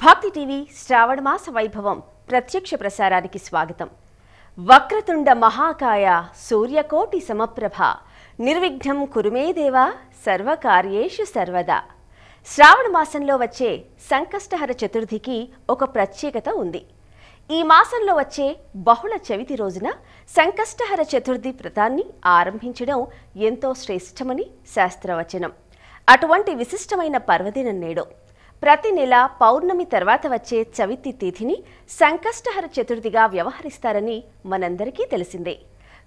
భక్తి టీవీ శ్రావణ మాస వైభవం ప్రత్యక్ష ప్రసారానికి స్వాగతం వక్రతుండ మహాకాయ సూర్యకోటి సమప్రభ నిర్విఘ్నం కురుమే సర్వకార్యేషు సర్వదా శ్రావణ మాసంలో వచ్చే సంకష్టహర చతుర్థికి ఒక ప్రత్యేకత ఉంది ఈ మాసంలో వచ్చే బహుళ చవితి రోజున సంకష్టహర చతుర్థి వ్రతాన్ని ఆరంభించడం ఎంతో శ్రేష్టమని శాస్త్రవచనం అటువంటి విశిష్టమైన పర్వదినం నేడు ప్రతి నెల పౌర్ణమి తర్వాత వచ్చే చవితి తిథిని సంకష్టహర చతుర్థిగా వ్యవహరిస్తారని మనందరికీ తెలిసిందే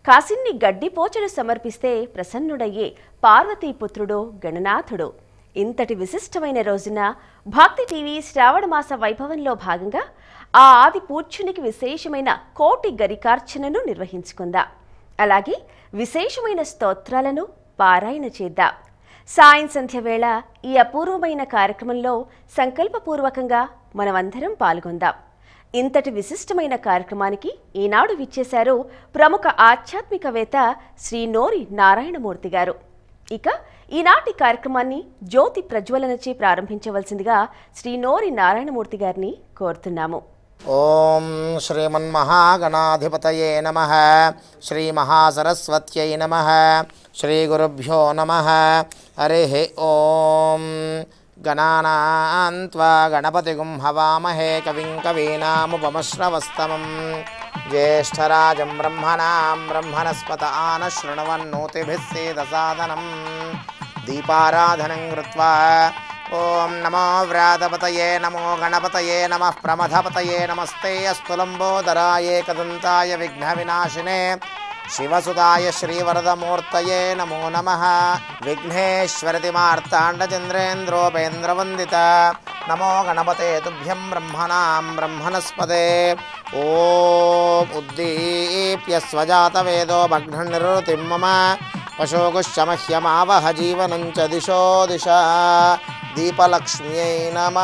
కాసిన్ని గడ్డి పోచలు సమర్పిస్తే ప్రసన్నుడయ్యే పార్వతీపుత్రుడు గణనాథుడో ఇంతటి విశిష్టమైన రోజున భక్తి టీవీ శ్రావణమాస వైభవంలో భాగంగా ఆ ఆది పూజ్యునికి విశేషమైన కోటి గరికార్చనను నిర్వహించుకుందా అలాగే విశేషమైన స్తోత్రాలను పారాయణ చేద్దాం సాయం సంధ్య వేళ ఈ అపూర్వమైన కార్యక్రమంలో సంకల్పపూర్వకంగా మనమందరం పాల్గొందాం ఇంతటి విశిష్టమైన కార్యక్రమానికి ఈనాడు విచ్చేశారు ప్రముఖ ఆధ్యాత్మికవేత్త శ్రీ నోరి నారాయణమూర్తి గారు ఇక ఈనాటి కార్యక్రమాన్ని జ్యోతి ప్రజ్వలనచి ప్రారంభించవలసిందిగా శ్రీ నోరి నారాయణమూర్తి గారిని కోరుతున్నాము ॐ नम नमः श्रीमहासरस्वत्यै नमः नम नमः हरिः ॐ ओ त्वा गणपति हवामहे कवि कवीनापमश्रवस्तम ज्येष्ठराज ब्रह्मणा ब्रह्मणस्पत आन सेदसादनं दीपाराधन कृत्वा ॐ नमो व्रातपत नमो गणपत नम प्रमथपतये नमस्ते कदंताय विघ्न विनाशिने शिवसुताय श्रीवरदमूर्त नमो नमः विघ्नेश्वरतिमार्ताण्डचन्द्रेन्द्रोपेन्द्रवन्दित नमो गणपते तुभ्यं ब्रह्मणां ब्रह्मणस्पदे ॐ उद्दीप्य स्वजातवेदो भघ्ननिरृतिं मम पशोगुश्चमह्यमावह जीवनं च दिशो दिशा దీపలక్ష్మ్యై నమ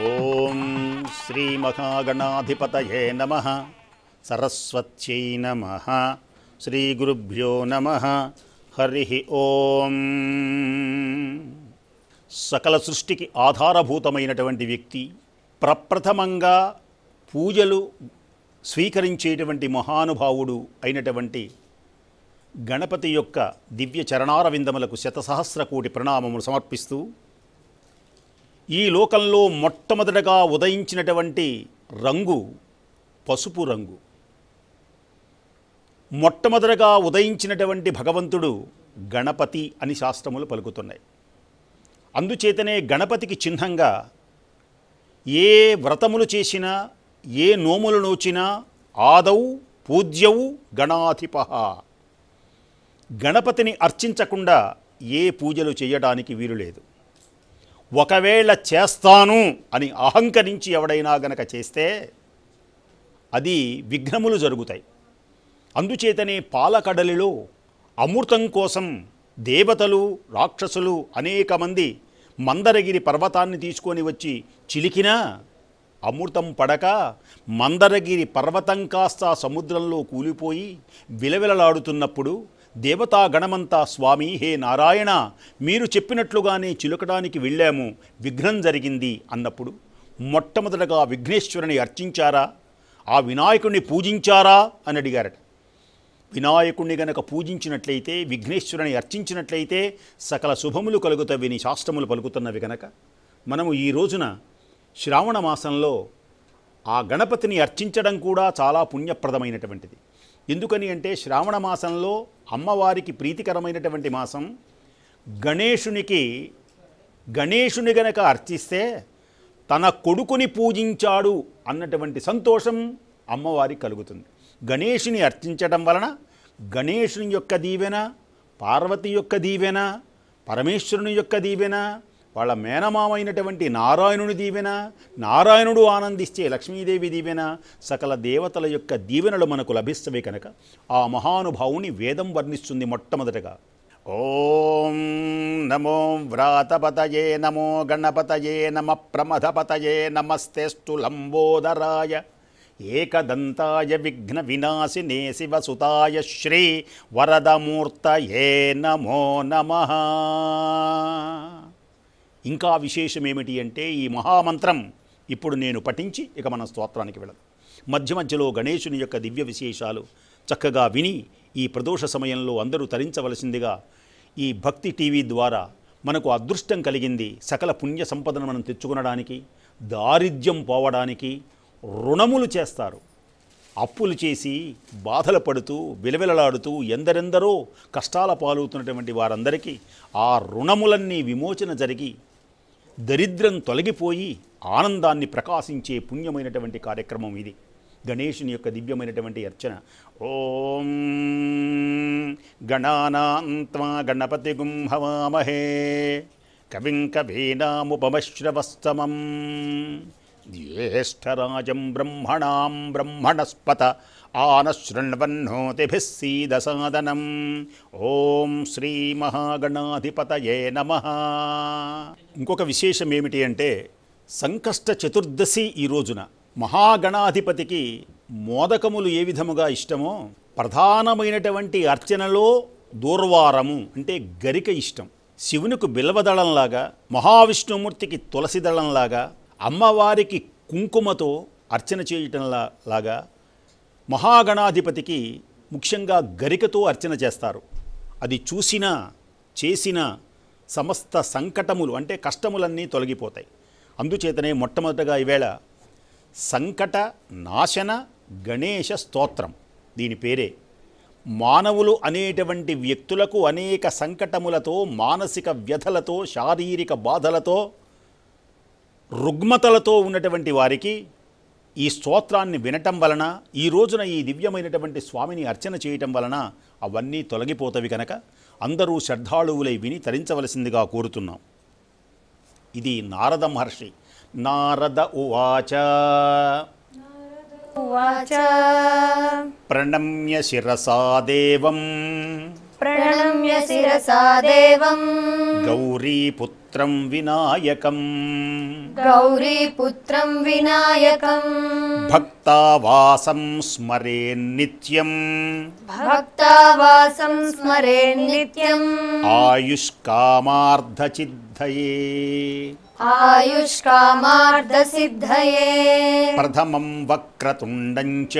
ఓం శ్రీ మహాగణాధిపతయే నమ సరస్వత్యై నమ శ్రీ గురుభ్యో నమ హరి ఓం సకల సృష్టికి ఆధారభూతమైనటువంటి వ్యక్తి ప్రప్రథమంగా పూజలు స్వీకరించేటువంటి మహానుభావుడు అయినటువంటి గణపతి యొక్క దివ్య చరణారవిందములకు శతసహస్ర కోటి ప్రణామములు సమర్పిస్తూ ఈ లోకంలో మొట్టమొదటగా ఉదయించినటువంటి రంగు పసుపు రంగు మొట్టమొదటగా ఉదయించినటువంటి భగవంతుడు గణపతి అని శాస్త్రములు పలుకుతున్నాయి అందుచేతనే గణపతికి చిహ్నంగా ఏ వ్రతములు చేసినా ఏ నోములు నోచినా ఆదౌ పూజ్యవు గణాధిపహ గణపతిని అర్చించకుండా ఏ పూజలు చేయడానికి వీలు లేదు ఒకవేళ చేస్తాను అని అహంకరించి ఎవడైనా గనక చేస్తే అది విఘ్నములు జరుగుతాయి అందుచేతనే పాలకడలిలో అమృతం కోసం దేవతలు రాక్షసులు అనేక మంది మందరగిరి పర్వతాన్ని తీసుకొని వచ్చి చిలికినా అమృతం పడక మందరగిరి పర్వతం కాస్త సముద్రంలో కూలిపోయి విలవిలలాడుతున్నప్పుడు దేవతా గణమంతా స్వామి హే నారాయణ మీరు చెప్పినట్లుగానే చిలుకడానికి వెళ్ళాము విఘ్నం జరిగింది అన్నప్పుడు మొట్టమొదటగా విఘ్నేశ్వరుని అర్చించారా ఆ వినాయకుణ్ణి పూజించారా అని అడిగారట వినాయకుణ్ణి గనక పూజించినట్లయితే విఘ్నేశ్వరుని అర్చించినట్లయితే సకల శుభములు కలుగుతవిని శాస్త్రములు పలుకుతున్నవి గనక మనము ఈ రోజున శ్రావణ మాసంలో ఆ గణపతిని అర్చించడం కూడా చాలా పుణ్యప్రదమైనటువంటిది ఎందుకని అంటే శ్రావణ మాసంలో అమ్మవారికి ప్రీతికరమైనటువంటి మాసం గణేషునికి గణేషుని గనక అర్చిస్తే తన కొడుకుని పూజించాడు అన్నటువంటి సంతోషం అమ్మవారికి కలుగుతుంది గణేషుని అర్చించడం వలన గణేషుని యొక్క దీవెన పార్వతి యొక్క దీవెన పరమేశ్వరుని యొక్క దీవెన వాళ్ళ మేనమామ అయినటువంటి నారాయణుని దీవెన నారాయణుడు ఆనందిస్తే లక్ష్మీదేవి దీవెన సకల దేవతల యొక్క దీవెనలు మనకు లభిస్తవే కనుక ఆ మహానుభావుని వేదం వర్ణిస్తుంది మొట్టమొదటగా ఓం నమో వ్రాతపతయే నమో గణపతయే నమ ప్రమథపతయే నమస్తేస్తు లంబోదరాయ ఏకదంతాయ విఘ్న వినాశినే శివసుతాయ శ్రీ వరదమూర్తయే నమో నమ ఇంకా విశేషం ఏమిటి అంటే ఈ మహామంత్రం ఇప్పుడు నేను పఠించి ఇక మన స్తోత్రానికి వెళ్ళదు మధ్య మధ్యలో గణేశుని యొక్క దివ్య విశేషాలు చక్కగా విని ఈ ప్రదోష సమయంలో అందరూ తరించవలసిందిగా ఈ భక్తి టీవీ ద్వారా మనకు అదృష్టం కలిగింది సకల పుణ్య సంపదను మనం తెచ్చుకునడానికి దారిద్ర్యం పోవడానికి రుణములు చేస్తారు అప్పులు చేసి బాధలు పడుతూ విలవిలలాడుతూ ఎందరెందరో కష్టాల పాలవుతున్నటువంటి వారందరికీ ఆ రుణములన్నీ విమోచన జరిగి దరిద్రం తొలగిపోయి ఆనందాన్ని ప్రకాశించే పుణ్యమైనటువంటి కార్యక్రమం ఇది గణేషుని యొక్క దివ్యమైనటువంటి అర్చన ఓం గణానాంత్వా గణపతి గుంహవామహే కవిం కవీనాముపమశ్రవస్తమం జ్యేష్టరాజం బ్రహ్మణాం బ్రహ్మణస్పత ఆనశృణ్వన్నోతిభిः సీదసాదనం ఓం శ్రీ మహాగణాధిపతయే నమ ఇంకొక విశేషం ఏమిటి అంటే సంకష్ట చతుర్దశి ఈ రోజున మహాగణాధిపతికి మోదకములు ఏ విధముగా ఇష్టమో ప్రధానమైనటువంటి అర్చనలో దూర్వారము అంటే గరిక ఇష్టం శివునికి బిల్వదళంలాగా మహావిష్ణుమూర్తికి తులసిదళంలాగా అమ్మవారికి కుంకుమతో అర్చన చేయటంలా లాగా మహాగణాధిపతికి ముఖ్యంగా గరికతో అర్చన చేస్తారు అది చూసిన చేసిన సమస్త సంకటములు అంటే కష్టములన్నీ తొలగిపోతాయి అందుచేతనే మొట్టమొదటగా ఈవేళ సంకట నాశన గణేష స్తోత్రం దీని పేరే మానవులు అనేటువంటి వ్యక్తులకు అనేక సంకటములతో మానసిక వ్యధలతో శారీరక బాధలతో రుగ్మతలతో ఉన్నటువంటి వారికి ఈ స్తోత్రాన్ని వినటం వలన ఈ రోజున ఈ దివ్యమైనటువంటి స్వామిని అర్చన చేయటం వలన అవన్నీ తొలగిపోతవి కనుక అందరూ శ్రద్ధాళువులై విని తరించవలసిందిగా కోరుతున్నాం ఇది నారద మహర్షి నారద ఉవాచ ప్రణమ్య శిరసా దేవం प्रणम्य शिरसा देवम् गौरीपुत्रम् विनायकम् गौरीपुत्रम् विनायकम् भक्तावासं स्मरेन्नित्यम् भक्तावासं स्मरेन्नित्यम् आयुष्कामार्धचिद्धये आयुष्कामार्धसिद्धये प्रथमम् वक्रतुण्डम् च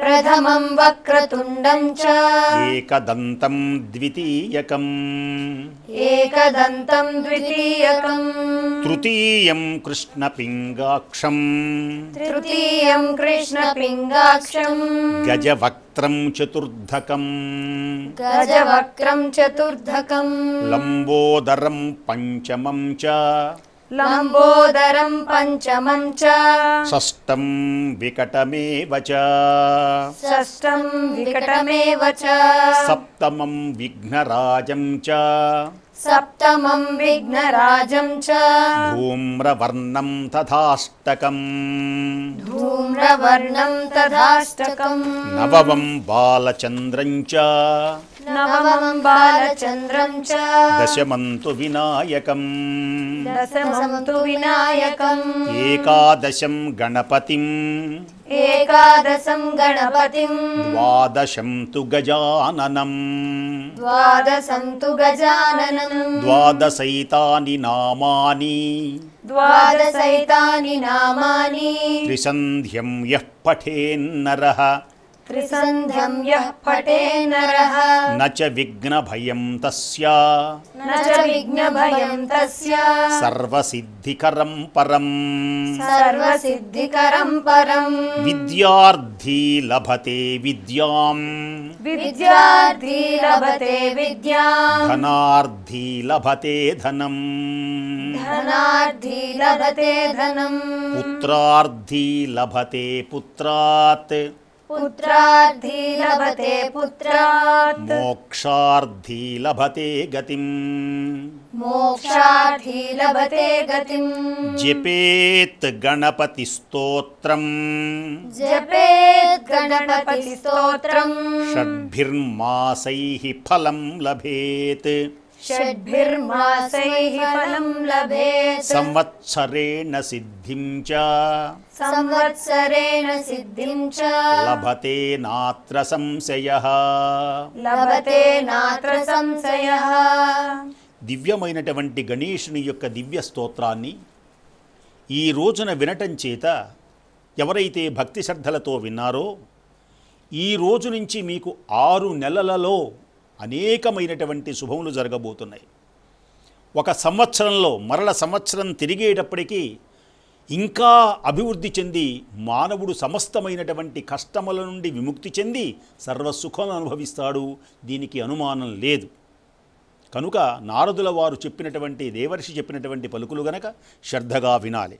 वक्रतुण्डम् च एकदन्तम् द्वितीयकम् एकदन्तम् द्वितीयकम् तृतीयम् कृष्णपिङ्गाक्षम् तृतीयम् कृष्णपिङ्गाक्षम् गजवक्त्रम् चतुर्धकम् गजवक्त्रम् चतुर्थकम् चतुर्धकम् लम्बोदरम् पञ्चमम् च लाम्बोदरम् पञ्चमम् च षष्टम् विकटमेव च षष्ठम् विकटमेव च सप्तमम् विघ्नराजम् च सप्तमम् विघ्नराजम् च धूम्रवर्णम् तथाष्टकम् धूम्रवर्णम् तथाष्टकम् नवमम् बालचन्द्रम् च दशमं तु विनायकम् तु विनायकम् एकादशं गणपतिम् गणपतिं द्वादशं तु गजाननम् तु गजाननम् द्वादशैतानि नामानि द्वादशैतानि नामानि त्रिसन्ध्यं यः पठेन्नरः त्रिसन्ध्यं यः पटे नरः न च विघ्नभयं तस्य न च विघ्नभयं तस्य सर्वसिद्धिकरं परम् सर्वसिद्धिकरं परम् विद्यार्थी लभते विद्याम् विद्यार्थी लभते विद्याम् धनार्थी लभते धनम् धनार्थी लभते धनम् पुत्रार्थी लभते पुत्रात् पुत्रार्थी लभते पुत्रा मोक्षार्थी लभते गतिम् मोक्षार्थी लभते गतिम् जपेत् गणपति स्तोत्रम् जपेत् गणपतिस्तोत्रम् षड्भिर्मासैः फलम् लभेत् సంవత్సరేణ फलं సంవత్సరేణ संवत्सरेण లభతే నాత్ర संवत्सरेण सिद्धिं च लभते దివ్యమైనటువంటి గణేషుని యొక్క దివ్య స్తోత్రాన్ని ఈ రోజున వినటం చేత ఎవరైతే భక్తి శ్రద్ధలతో విన్నారో ఈ రోజు నుంచి మీకు ఆరు నెలలలో అనేకమైనటువంటి శుభములు జరగబోతున్నాయి ఒక సంవత్సరంలో మరల సంవత్సరం తిరిగేటప్పటికీ ఇంకా అభివృద్ధి చెంది మానవుడు సమస్తమైనటువంటి కష్టముల నుండి విముక్తి చెంది సర్వసుఖం అనుభవిస్తాడు దీనికి అనుమానం లేదు కనుక నారదుల వారు చెప్పినటువంటి దేవర్షి చెప్పినటువంటి పలుకులు గనక శ్రద్ధగా వినాలి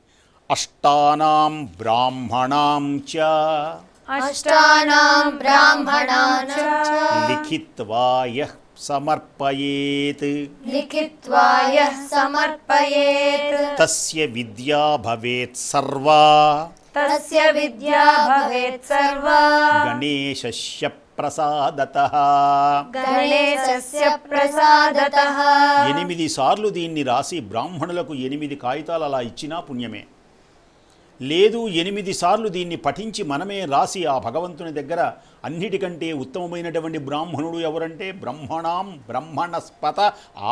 అష్టానాం బ్రాహ్మణాం చ अष्टानां ब्राह्मणानां लिखित्वा यः समर्पयेत् लिखित्वा यः समर्पयेत् तस्य विद्या भवेत् सर्वा तस्य विद्या भवेत् सर्वा गणेशस्य ప్రసాదతః గణేశస్య ప్రసాదతః ఎనిమిది సార్లు దీన్ని రాసి బ్రాహ్మణులకు ఎనిమిది కాగితాలు అలా ఇచ్చినా పుణ్యమే లేదు ఎనిమిది సార్లు దీన్ని పఠించి మనమే రాసి ఆ భగవంతుని దగ్గర అన్నిటికంటే ఉత్తమమైనటువంటి బ్రాహ్మణుడు ఎవరంటే బ్రహ్మణాం బ్రహ్మణస్పత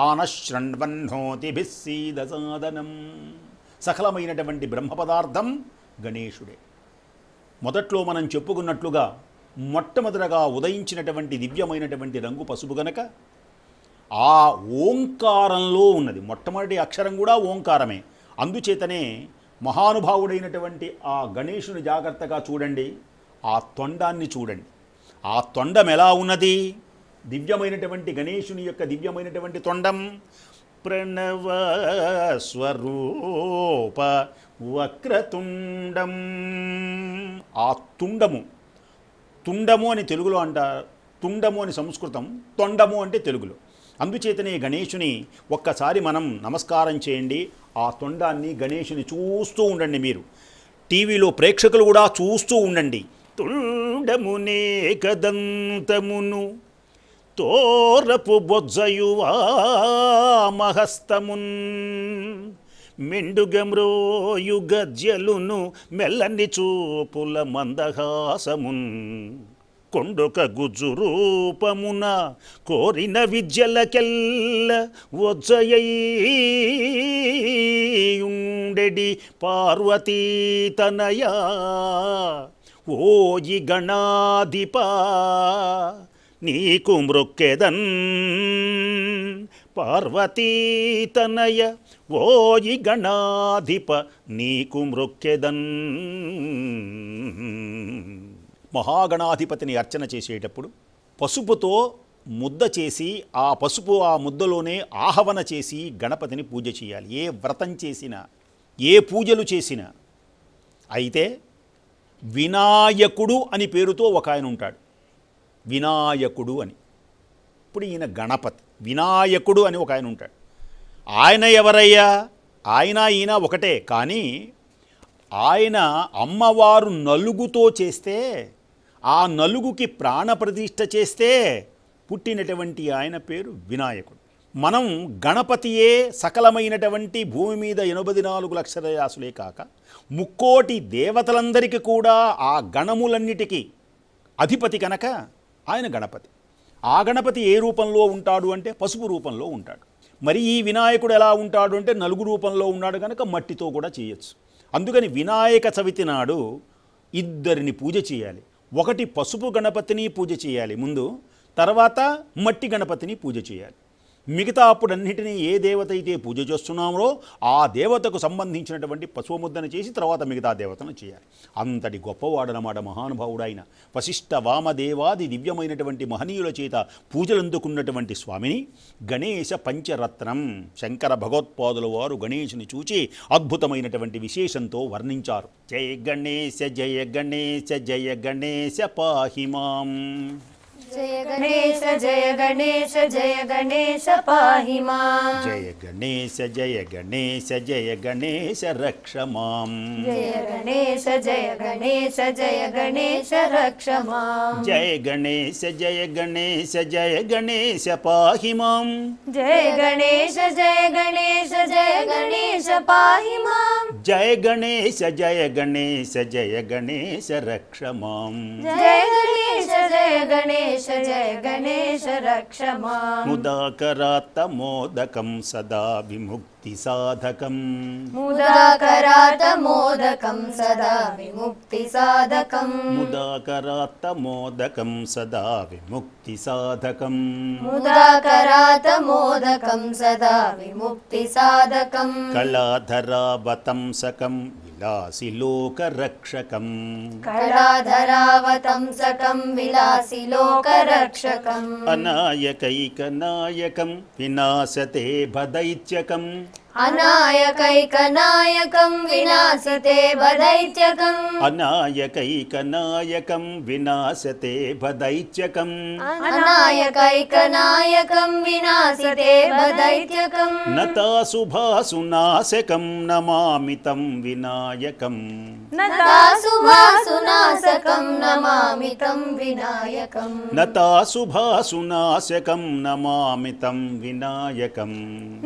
ఆనశ్రణ్వన్నోతి సాధనం సకలమైనటువంటి బ్రహ్మ పదార్థం గణేషుడే మొదట్లో మనం చెప్పుకున్నట్లుగా మొట్టమొదటగా ఉదయించినటువంటి దివ్యమైనటువంటి రంగు పసుపు గనక ఆ ఓంకారంలో ఉన్నది మొట్టమొదటి అక్షరం కూడా ఓంకారమే అందుచేతనే మహానుభావుడైనటువంటి ఆ గణేషుని జాగ్రత్తగా చూడండి ఆ తొండాన్ని చూడండి ఆ తొండం ఎలా ఉన్నది దివ్యమైనటువంటి గణేషుని యొక్క దివ్యమైనటువంటి తొండం ప్రణవ స్వరూప వక్రతుండం ఆ తుండము తుండము అని తెలుగులో అంటారు తుండము అని సంస్కృతం తొండము అంటే తెలుగులో అందుచేతనే గణేషుని ఒక్కసారి మనం నమస్కారం చేయండి ఆ తొండాన్ని గణేషుని చూస్తూ ఉండండి మీరు టీవీలో ప్రేక్షకులు కూడా చూస్తూ ఉండండి తుండమునే కదంతమును తోరపు బొజ్జయువామహస్తమున్ మెండుగమ్రోయు గజ్యలును మెల్లని చూపుల మందహాసమున్ కొండొక గుజు రూపమున కోరిన విద్యలకెల్ల ఒజ్జయుండెడి పార్వతీ తనయా ఓయి గణాధిప నీకు మృక్కెదన్ పార్వతీతనయ ఓయి గణాధిప నీకు మృక్కెదన్ మహాగణాధిపతిని అర్చన చేసేటప్పుడు పసుపుతో ముద్ద చేసి ఆ పసుపు ఆ ముద్దలోనే ఆహవన చేసి గణపతిని పూజ చేయాలి ఏ వ్రతం చేసినా ఏ పూజలు చేసినా అయితే వినాయకుడు అని పేరుతో ఒక ఆయన ఉంటాడు వినాయకుడు అని ఇప్పుడు ఈయన గణపతి వినాయకుడు అని ఒక ఆయన ఉంటాడు ఆయన ఎవరయ్యా ఆయన ఈయన ఒకటే కానీ ఆయన అమ్మవారు నలుగుతో చేస్తే ఆ నలుగుకి ప్రాణప్రతిష్ఠ చేస్తే పుట్టినటువంటి ఆయన పేరు వినాయకుడు మనం గణపతియే సకలమైనటువంటి భూమి మీద ఎనభై నాలుగు లక్షల యాసులే కాక ముక్కోటి దేవతలందరికీ కూడా ఆ గణములన్నిటికీ అధిపతి కనుక ఆయన గణపతి ఆ గణపతి ఏ రూపంలో ఉంటాడు అంటే పసుపు రూపంలో ఉంటాడు మరి ఈ వినాయకుడు ఎలా ఉంటాడు అంటే నలుగు రూపంలో ఉన్నాడు కనుక మట్టితో కూడా చేయొచ్చు అందుకని వినాయక చవితి నాడు ఇద్దరిని పూజ చేయాలి ఒకటి పసుపు గణపతిని పూజ చేయాలి ముందు తర్వాత మట్టి గణపతిని పూజ చేయాలి మిగతా అప్పుడన్నిటినీ ఏ దేవత అయితే పూజ చేస్తున్నామో ఆ దేవతకు సంబంధించినటువంటి పశువముద్దన చేసి తర్వాత మిగతా దేవతను చేయాలి అంతటి గొప్పవాడనమాట మహానుభావుడైన వశిష్ట వామదేవాది దివ్యమైనటువంటి మహనీయుల చేత పూజలందుకున్నటువంటి స్వామిని గణేశ పంచరత్నం శంకర భగవత్పాదుల వారు గణేశుని చూచి అద్భుతమైనటువంటి విశేషంతో వర్ణించారు జయ గణేశ జయ గణేశ జయ గణేశ పాహిమాం जय गणेश जय गणेश जय गणेश पाहि जय गणेश जय गणेश जय गणेश रक्ष मा जय गणेश जय गणेश जय गणेश जय गणेश जय गणेश पाहि माम् जय गणेश जय गणेश जय गणेश पाहि माम् जय गणेश जय गणेश जय गणेश रक्ष जय गणेश जय गणेश जय गणेश रक्ष मुदा करात् मोदकम् सदा विमुक्तिसाधकम् सदा विमुक्तिसाधकम् मुदा करात् मोदकं सदा विमुक्तिसाधकम् मुदा करात् मोदकं सदा विमुक्तिसाधकम् कलाधरा विलासि लासिलोकरक्षकम् विलासि लोकरक्षकम् अनायकैकनायकं विनाशते भदैत्यकम् अनायकैकनायकं विनाशते भदैत्यकम् अनायकैकनायकं विनाशते भदैत्यकम् अनायकैकनायकं विनाशते भदैत्यकम् नतासुभासुनाशकं नमामितं विनायकम् नतासुभासुनाशकं नमामि तं विनायकम् नतासुभासुनाशकं नमामि तं विनायकम्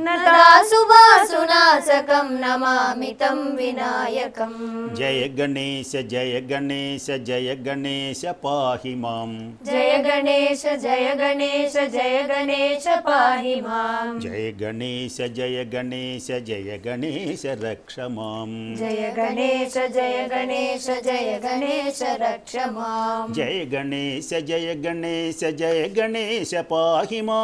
नतासुभासुनाशकं नमामि विनायकम् जय गणेश जय गणेश जय गणेश पाहि माम् जय गणेश जय गणेश जय गणेश पाहि माम् जय गणेश जय गणेश जय गणेश रक्ष माम् जय गणेश जय जय गणेश जय गणेश रक्ष मा जय गणेश जय गणेश जय गणेश पाहि मा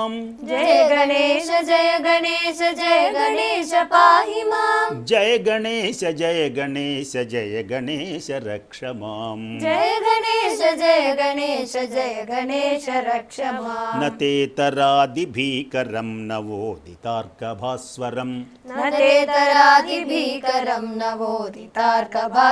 जय गणेश जय गणेश जय गणेश पाहि मा जय गणेश जय गणेश जय गणेश रक्ष माम जय गणेश जय गणेश जय गणेश रक्ष मा न तेतरादिभिकरं नवोदि तार्कभास्वरम्तरादिभिकरं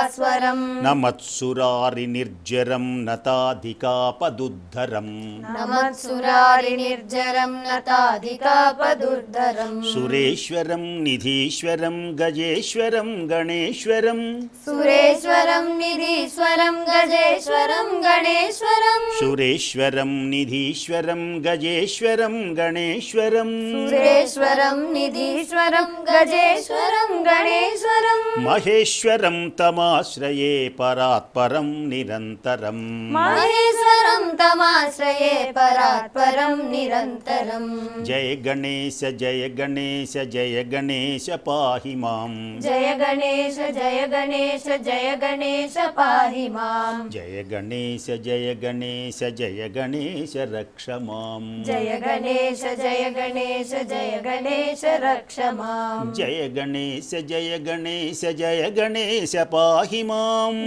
नमत्सुरारि निर्जरं नताधिकापदुद्धरम् नमत्सुरारि निर्जरं नताधिकापदुद्धरम् सुरेश्वरं निधीश्वरम् गजेश्वरं गणेश्वरम् सुरेश्वरं निधीश्वरम् गजेश्वरं गणेश्वरम् सुरेश्वरं निधीश्वरम् गजेश्वरं गणेश्वरम् सुरेश्वरम् निधीश्वरम् गजेश्वरम् गणेश्वरम् महेश्वरं तमा तमाश्रये परात्परं निरन्तरम् महेश्वरं तमाश्रये परात्परं निरन्तरम् जय गणेश जय गणेश जय गणेश पाहि माम् जय गणेश जय गणेश जय गणेश पाहि माम् जय गणेश जय गणेश जय गणेश रक्ष माम् जय गणेश जय गणेश जय गणेश रक्ष माम् जय गणेश जय गणेश जय गणेश पाहि पाहि मा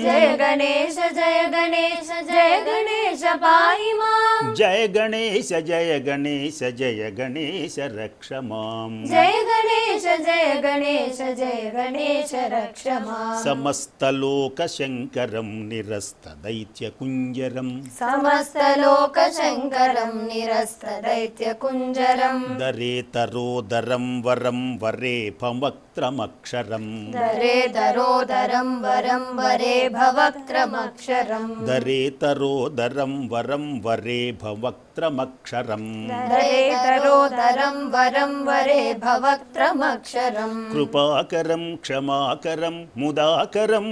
जय गणेश जय गणेश जय गणेश रक्ष मा जय गणेश जय गणेश जय गणेश रक्ष लोक शंकरं निरस्त दैत्य कुञ्जरं शंकरं निरस्त दैत्य कुञ्जरं दरे तरोदरं वरं वरे दरे दरोदरं वरं वरे भवक्रमक्षरं दरेतरोदरं वरं वरे भव भवक्त्रमक्षरम् धरेतरोधरं वरं कृपाकरं क्षमाकरं मुदाकरं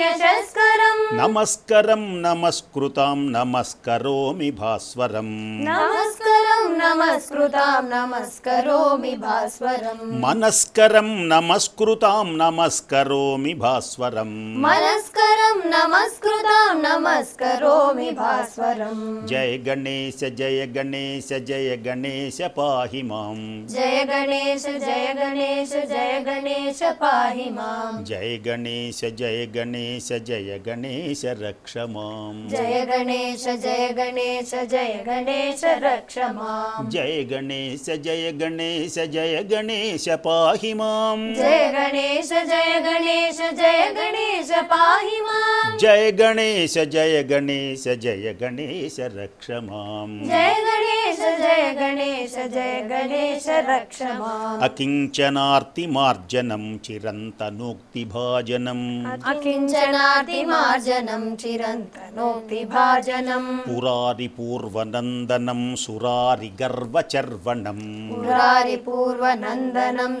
यशस्करम् नमस्करं नमस्कृतां नमस्करोमि भास्वरम् नमस्कृतां नमस्करोमि भास्वरम् मनस्करं नमस्कृतां नमस्करोमि भास्वरम् मनस्करं नम नमस्कृतं नमस्करोमि विभा जय गणेश जय गणेश जय गणेश पाहि मां जय गणेश जय गणेश जय गणेश पाहि मा जय गणेश जय गणेश जय गणेश रक्ष मा जय गणेश जय गणेश जय गणेश रक्ष मा जय गणेश जय गणेश जय गणेश पाहि मां जय गणेश जय गणेश जय गणेश पाहि मा जय गणेश जय गणेश जय गणेश रक्ष माम् जय गणेश जय गणेश जय गणेश रक्ष माम् अकिञ्चनार्तिमार्जनं चिरन्तनोक्तिभाजनम् अकिञ्चनार्तिमार्जनं चिरन्तनोक्तिभाजनम् पुरारिपूर्वनन्दनं सुरारिगर्वचर्वणम् पुरारिपूर्वनन्दनं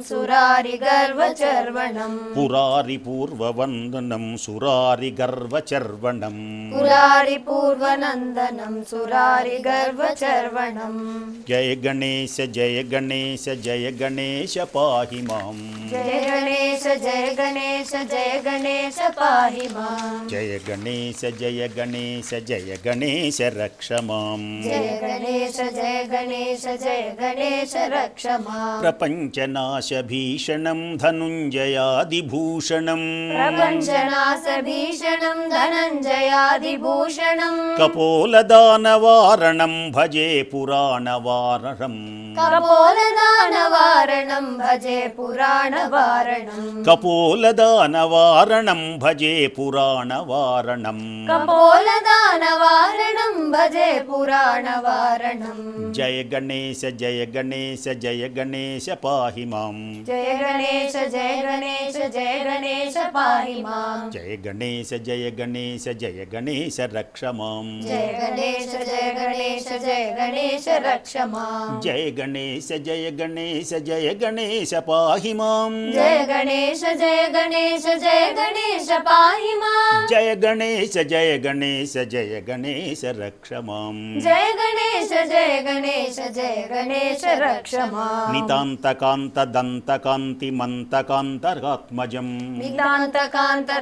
पूर्ववंदनम सुरारि गर्व गर्वचर्वणम् सुरारी पूर्वनन्दनं सुरारि गर्वचर्वणम् जय गणेश जय गणेश जय गणेश पाहि माम् जय गणेश जय गणेश जय गणेश पाहि माम् जय गणेश जय गणेश जय गणेश रक्ष माम् जय गणेश जय गणेश जय गणेश रक्ष माम् प्रपञ्चनाश भीषणं धनुञ्जयादिभूषणम् प्रपञ्चनाश भीषणम् धनञ्जयाधिभूषणम् कपोलदानवारणं भजे पुराणवारणम् कपोल दानवारणं भजे पुराणवारणम् कपोल दानवारणं भजे पुराणवारणं कपोल दानवारणं भजे पुराणवारणम् जय गणेश जय गणेश जय गणेश पाहि मा जय गणेश जय गणेश जय गणेश पाहि मा जय गणेश जय जय गणेश जय गणेश रक्ष मां जय गणेश जय गणेश जय गणेश रक्ष मां जय गणेश जय गणेश जय गणेश पाहि मां जय गणेश जय गणेश पाहि मां जय गणेश जय गणेश जय गणेश रक्ष मां जय गणेश जय गणेश जय गणेश रक्षमा नितान्तकान्त दन्तकान्ति मन्तकान्तकान्त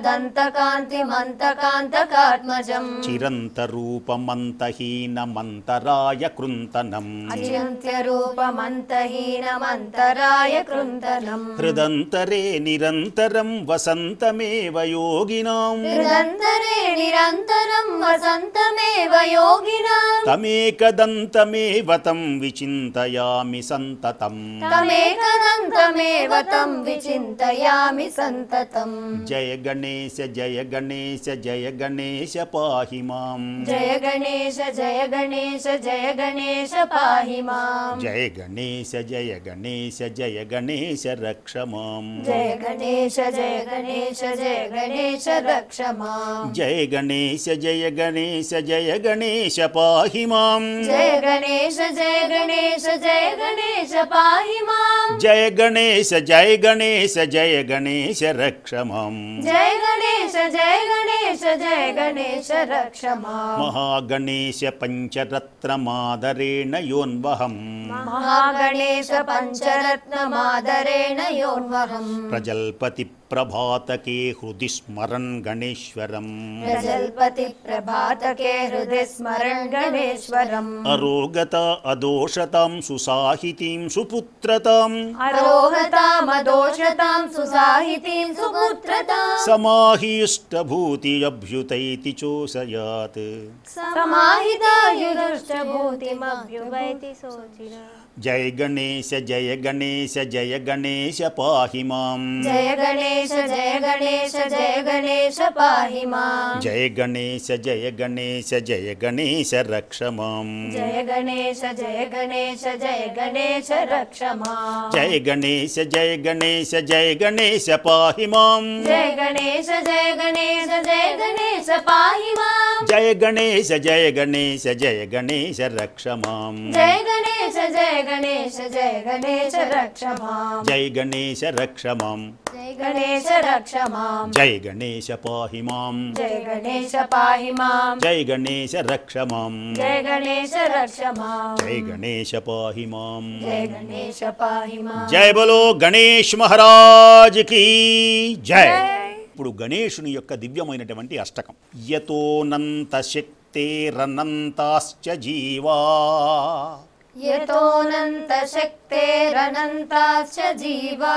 दन्तकान्ति चिरन्तरूपमन्तहीनमन्तराय कृन्तनम् अचिन्त्यरूपमन्तहीनमन्तराय कृन्तनम् हृदन्तरे निरन्तरम् वसन्तमेव योगिनाम् हृदन्तरे निरन्तरम् वसन्तमेव योगिनाम् तमेकदन्तमेव तम् विचिन्तयामि सन्ततम् तमेकदन्तमेव तम् विचिन्तयामि सन्ततम् जय गणेश जय गणेश गणेश जय गणेश पाहि माम जय गणेश जय गणेश जय गणेश पाहि माम जय गणेश जय गणेश जय गणेश रक्ष माम जय गणेश जय गणेश जय गणेश रक्ष माम जय गणेश जय गणेश जय गणेश पाहि माम जय गणेश जय गणेश जय गणेश पाहि माम जय गणेश जय गणेश जय गणेश रक्ष माम जय गणेश जय गणेश गणेश जय गणेश रक्ष महागणेश पञ्चरत्नमादरेण योऽन्वहम् महागणेश पञ्चरत्नमादरेण योऽन्वहम् प्रजल्पति प्रभातके हृदि स्मरण गणेश्वरम् प्रजल्पति प्रभातके हृदय स्मरण गणेश्वर अरोगता अदोषतां सुसाहितीं सुपुत्रताम् अरोहतामदोषतां सुसाहितीं सुपुत्रताम् समाहिष्टभूत भूतिरभ्युतैति चोषयात भूतिमभ्युवैति जय गणेश जय गणेश जय गणेश पाहि मां जय गणेश जय गणेश जय गणेश पाहि मा जय गणेश जय गणेश जय गणेश रक्ष जय गणेश जय गणेश जय गणेश रक्ष मा जय गणेश जय गणेश जय गणेश पाहि मां जय गणेश जय गणेश जय गणेश पाहि मा जय गणेश जय गणेश जय गणेश रक्ष मा జయ గణేశ జయ గణేశ రక్ష మాం జయ గణేశ రక్ష జయ జయ పాహి మాం జయ గణేశ జయ రక్ష మాం జయ గణేశ జయ పాహి మాం జయ జయ బలో గణేష్ మహారాజ్ కీ జయ ఇప్పుడు గణేషుని యొక్క దివ్యమైనటువంటి అష్టకం యతోనంత శక్తేరనంతాశ్చ జీవా यतोऽनन्तशक्तेरनन्ताश्च जीवा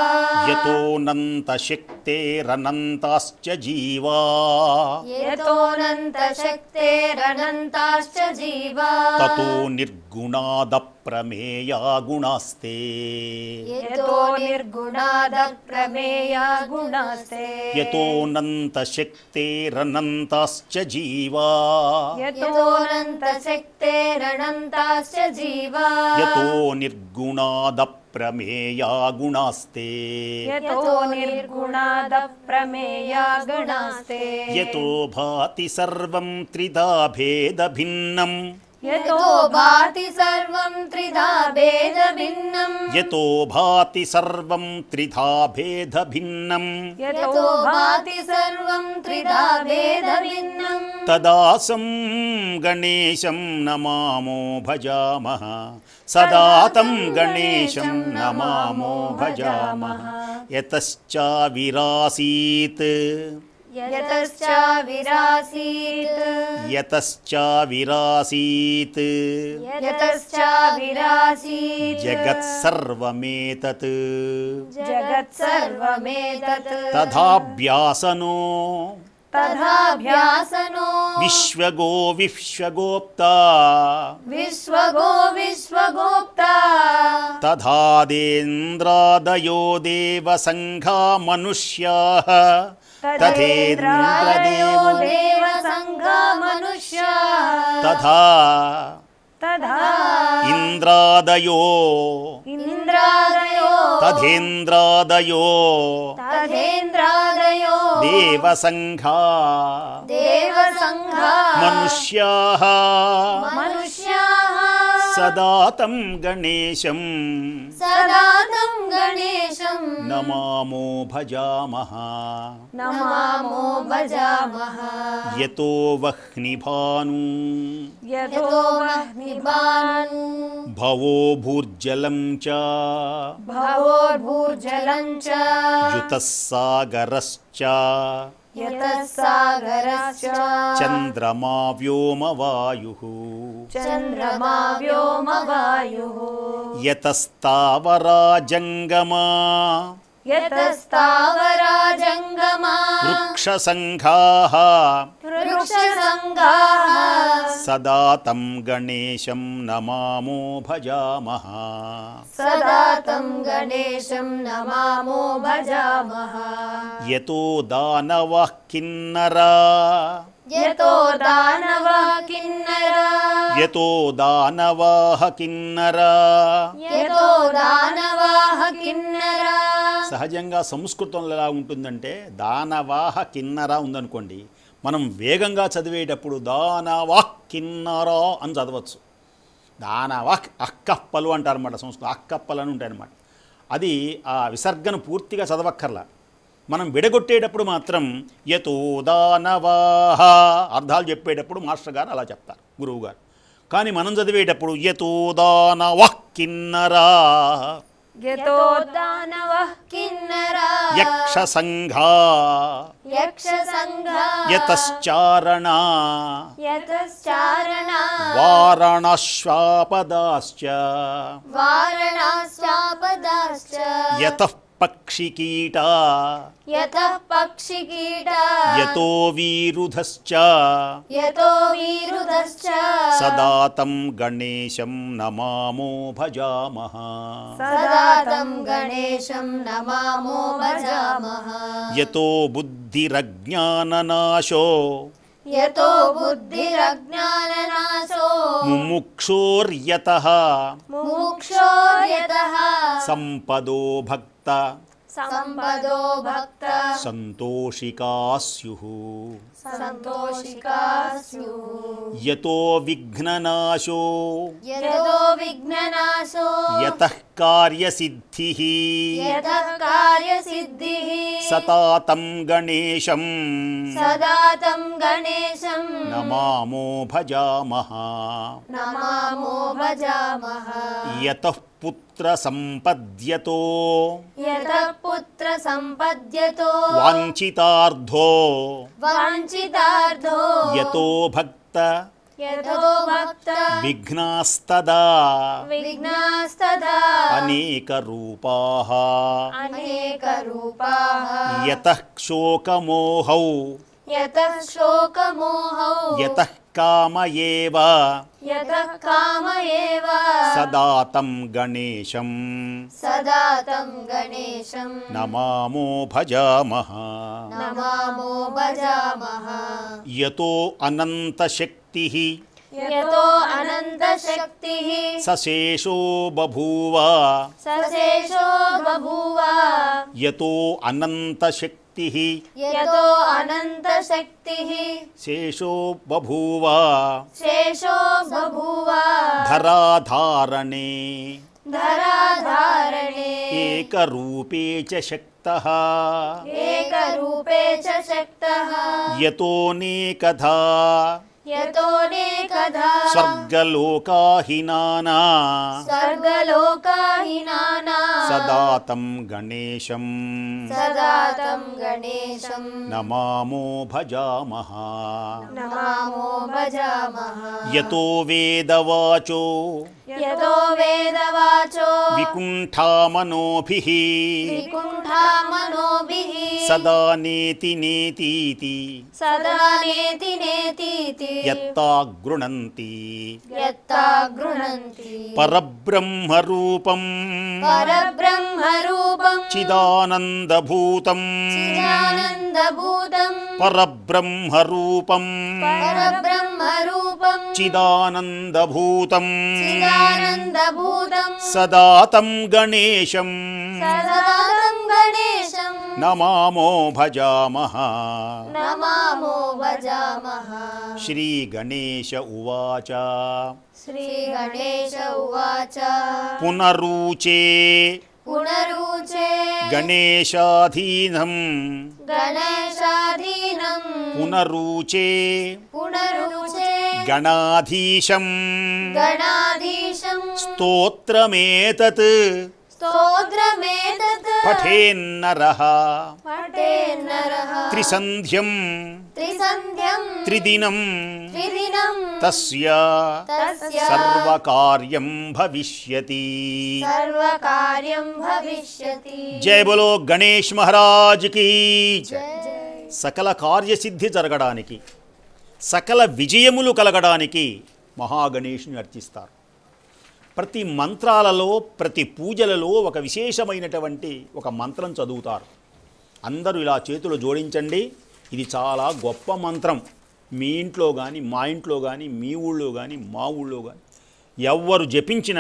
यतोऽनन्तशक्तेरनन्ताश्च जीवा यतोऽनन्तशक्तेरनन्ताश्च जीवा ततो निर् गुणादप्रमेया गुणास्ते यतो निर्गुणादप्रमेया निर्गुणादप्रमेयागुणास्ते यतोऽनन्तशक्तेरनन्ताश्च जीवा यतोऽनन्तशक्तेरणन्ताश्च जीवा यतो निर्गुणादप्रमेया गुणास्ते यतो निर्गुणादप्रमेया गुणास्ते यतो भाति सर्वं त्रिधा भेदभिन्नम् यतो भाति सर्वं त्रिधा भेदभिन्नं यतो भाति सर्वं त्रिधा भेदभिन्नम् यतो भाति सर्वं त्रिधा भेदभिन्नं भिन्नम् तदा सं गणेशं नमामो भजामः सदा तं गणेशं नमामो भजामः यतश्चाविरासीत् यतश्च विरासीत् यतश्चा विरासीत् यतश्चा विरासीत् जगत् सर्वमेतत् जगत् सर्वमेतत् तथाभ्यासनो तथाभ्यासनो विश्वगो विश्वगोप्ता तथा देन्द्रादयो देव सङ्घा मनुष्याः तथेन्द्र देव देवसङ्घ तथा तथा इन्द्रादयो इन्द्रादयो तथेन्द्रादयो तथेन्द्रादयो देवसङ्घा देव सङ्घा मनुष्याः सदा गणेशं सदा तं गणेशं नमामो भजामः नमामो भजामः यतो वह्निभानु यतो वह्निभानु भवो भूर्जलं च भूर्जलं च युतः सागरश्च यतः चन्द्रमा व्योम वायुः चन्द्रमा व्योम वायुः जङ्गमा यत्रस्तावराजङ्गमा वृक्षसङ्घाः सदा तं गणेशं नमामो भजामः सदा तं गणेशं नमामो भजामः यतो दानवः किन्नरा यतो दानवः किन्नरा यतो दानवाः किन्नरा यतो दानवाः किन्नरा సహజంగా సంస్కృతంలో ఎలా ఉంటుందంటే దానవాహ కిన్నరా ఉందనుకోండి మనం వేగంగా చదివేటప్పుడు దానవాహ్ కిన్నరా అని చదవచ్చు దానవాహ్ అక్కప్పలు అంటారన్నమాట సంస్కృతం అక్కప్పలు అని ఉంటాయన్నమాట అది ఆ విసర్గను పూర్తిగా చదవక్కర్లా మనం విడగొట్టేటప్పుడు మాత్రం యతో దానవాహ అర్థాలు చెప్పేటప్పుడు మాస్టర్ గారు అలా చెప్తారు గురువు గారు కానీ మనం చదివేటప్పుడు యతో దానవాహ్ కిన్నరా यतो दानवः किन्नरा यक्षसङ्घा यक्षसङ्घा यतश्चारणा यतश्चारणा वारणश्वापदाश्च वारणाश्चापदाश्च यतः पक्षिकीटा यतः पक्षिकीटा यतो वीरुधश्च यतो वीरुधश्च तं गणेशं नमामो भजामः तं गणेशं नमामो भजामः यतो बुद्धिरज्ञाननाशो यतो बुद्धिरज्ञाननाशो मुमुक्षोर्यतः मुमुक्षोर्यतः संपदो भक्त सम्पदो भक्त सन्तोषिका स्युः सन्तोषिका स्युः यतो विघ्ननाशो यतो विघ्ननाशो यतः कार्यसिद्धिः यतः कार्यसिद्धिः सतातं तम् गणेशम् सदा गणेशम् नमामो भजामः नमामो भजामः यतः पुत्र सम्पद्यतो यतः पुत्र सम्पद्यतो वाञ्छितार्धो वाञ्छितार्धो यतो भक्त यतो भक्त विघ्नास्तदा विघ्नास्तदा अनेकरूपाः अनेकरूपाः यतः शोकमोहौ यतः शोकमोहौ यतः काम एव यतः काम एव सदा तं सदा तं गणेशं नमामो भजामः नमामो भजामः यतो अनन्तशक्ति शक्तिः यतो अनन्तशक्तिः सशेषो बभूव सशेषो बभूव यतो अनन्तशक्तिः यतो अनन्तशक्तिः शेषो बभूव शेषो बभूव धराधारणे धराधारणे एकरूपे च शक्ति एकरूपे च शक्तः यतोऽनेकधा यतो ने कदा स्वर्गलोकाहिनाना सदातं सदा गणेशं सदातं गणेशं नमामो भजामः नमामो भजामः यतो वेदवाचो यतो वेदवाचो विकुण्ठामनोभिः विकुण्ठामनोभिः सदा नेति नेतीति सदा नेति नेतीति यत्ता गृणन्ति यत्ता गृणन्ति परब्रह्म रूपम् ब्रह्म रूपम् चिदानन्दभूतम् आनन्दभूतम् परब्रह्म रूपम् ब्रह्म सदानन्दभूतम् सदा तम् गणेशं नमामो भजामः नमामो भजामः श्रीगणेश उवाच श्रीगणेश उवाच पुनरुचे पुनरुचे गणेशाधीनम् गणेशाधीनम् पुनरुचे पुनरुचे गणाधीशम् गणाधी स्तोत्रमेतत् स्तोत्रमेतत् पठेन्नरः पठेन्नरः तस्य तस्य भविष्यति सर्वकार्यं भविष्यति जय बोलो गणेश महाराज की सकल कार्य సకల కార్యసిద్ధి జరగడానికి సకల విజయములు కలగడానికి महागणेश అర్చిస్తారు ప్రతి మంత్రాలలో ప్రతి పూజలలో ఒక విశేషమైనటువంటి ఒక మంత్రం చదువుతారు అందరూ ఇలా చేతులు జోడించండి ఇది చాలా గొప్ప మంత్రం మీ ఇంట్లో కానీ మా ఇంట్లో కానీ మీ ఊళ్ళో కానీ మా ఊళ్ళో కానీ ఎవ్వరు జపించిన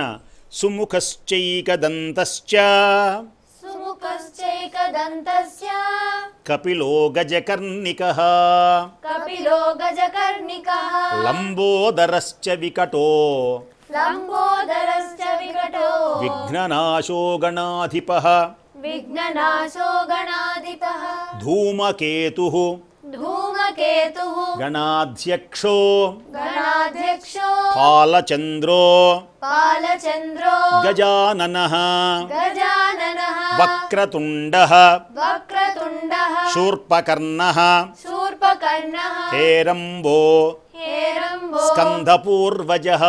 సుముఖశ్చైకదంతశ్చ కపిలో గజకర్ణిక కపిలో గజకర్ణిక లంబోదరశ్చ వికటో ङ्गोदरश्च विघटो विघ्ननाशो गणाधिपः विघ्ननाशो गणाधिपः धूमकेतुः धूमकेतुः गणाध्यक्षो गणाध्यक्षो पालचन्द्रो पालचन्द्रो गजाननः गजाननः वक्रतुण्डः वक्रतुण्डः शूर्पकर्णः शूर्पकर्णः हेरम्बो स्कन्धपूर्वजः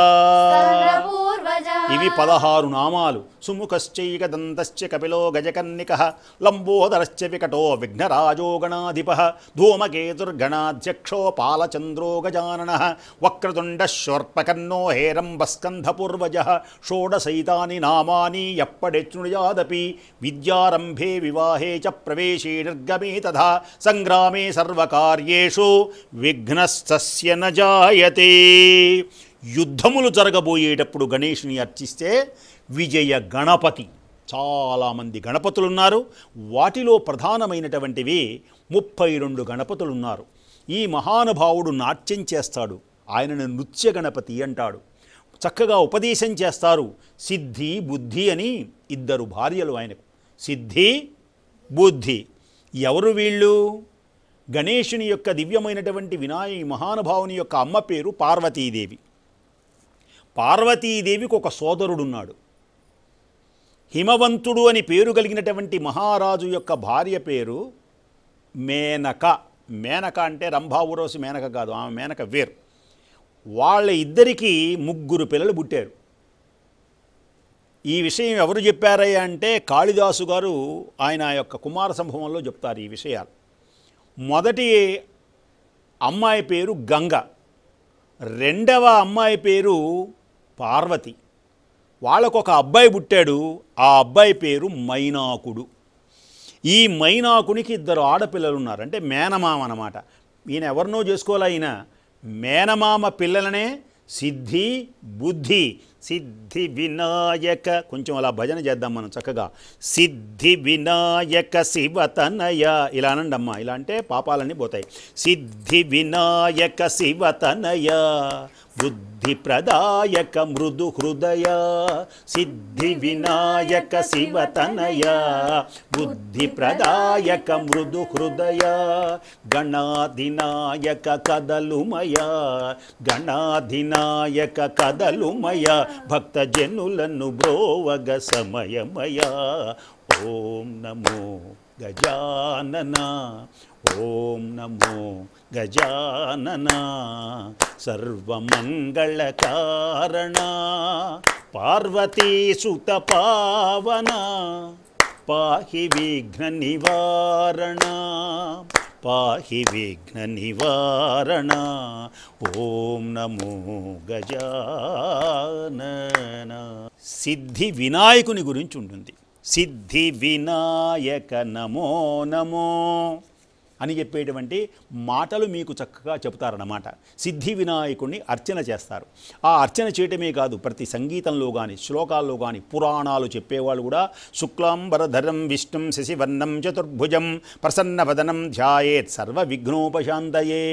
ఇవి పదహారు నామాలు సుముఖశ్చైక దంతశ్చ కపిలో గజకర్ణిక లంబోదరశ్చ వికటో విఘ్నరాజో గణాధిప ధూమకేతుర్గణాధ్యక్షో పాలచంద్రో గజానన వక్రతుండర్పకర్ణో హేరంబస్కంధపూర్వజ షోడసైతాని నామాని ఎప్పడెచ్చునుజాదపి విద్యారంభే వివాహే చ ప్రవేశే నిర్గమే తథా సంగ్రామే సర్వకార్యేషు విఘ్నస్త న జాయతే యుద్ధములు జరగబోయేటప్పుడు గణేషుని అర్చిస్తే విజయ గణపతి చాలామంది గణపతులున్నారు వాటిలో ప్రధానమైనటువంటివి ముప్పై రెండు గణపతులున్నారు ఈ మహానుభావుడు నాట్యం చేస్తాడు ఆయనను నృత్య గణపతి అంటాడు చక్కగా ఉపదేశం చేస్తారు సిద్ధి బుద్ధి అని ఇద్దరు భార్యలు ఆయనకు సిద్ధి బుద్ధి ఎవరు వీళ్ళు గణేషుని యొక్క దివ్యమైనటువంటి వినాయ మహానుభావుని యొక్క అమ్మ పేరు పార్వతీదేవి పార్వతీదేవికి ఒక సోదరుడున్నాడు హిమవంతుడు అని పేరు కలిగినటువంటి మహారాజు యొక్క భార్య పేరు మేనక మేనక అంటే రంభా ఊరవసి మేనక కాదు ఆమె మేనక వేరు వాళ్ళ ఇద్దరికీ ముగ్గురు పిల్లలు పుట్టారు ఈ విషయం ఎవరు చెప్పారయ్యా అంటే కాళిదాసు గారు ఆయన యొక్క కుమార సంభవంలో చెప్తారు ఈ విషయాలు మొదటి అమ్మాయి పేరు గంగ రెండవ అమ్మాయి పేరు పార్వతి వాళ్ళకు ఒక అబ్బాయి పుట్టాడు ఆ అబ్బాయి పేరు మైనాకుడు ఈ మైనాకునికి ఇద్దరు ఆడపిల్లలు ఉన్నారు అంటే మేనమామ అనమాట ఈయన ఎవరినో చేసుకోవాలి ఆయన మేనమామ పిల్లలనే సిద్ధి బుద్ధి సిద్ధి వినాయక కొంచెం అలా భజన చేద్దాం మనం చక్కగా సిద్ధి వినాయక శివతనయ ఇలా అనండమ్మా ఇలా అంటే పాపాలన్నీ పోతాయి సిద్ధి వినాయక శివతనయ బుద్ధి ప్రదాయక మృదు హృదయ సిద్ధి వినాయక శివతనయ ప్రదాయక మృదు హృదయ గణాధినాయక కదలుమయ గణాధినాయక కదలుమయ జనులను బ్రోవగ సమయమయ ఓం నమో గజానన ఓం నమో గజాన సర్వమంగళకారణ పార్వతీసుత పవన పాహి విఘ్న నివారణ పాహి విఘ్న నివారణ ఓం నమో గజాన సిద్ధి వినాయకుని గురించి ఉంటుంది సిద్ధి వినాయక నమో నమో అని చెప్పేటువంటి మాటలు మీకు చక్కగా చెబుతారన్నమాట సిద్ధి వినాయకుడిని అర్చన చేస్తారు ఆ అర్చన చేయటమే కాదు ప్రతి సంగీతంలో కానీ శ్లోకాల్లో కానీ పురాణాలు చెప్పేవాళ్ళు కూడా శుక్లాంబరధరం విష్ణుం శశివర్ణం చతుర్భుజం ప్రసన్న వదనం ధ్యాయేత్ సర్వ విఘ్నోపశాంతయే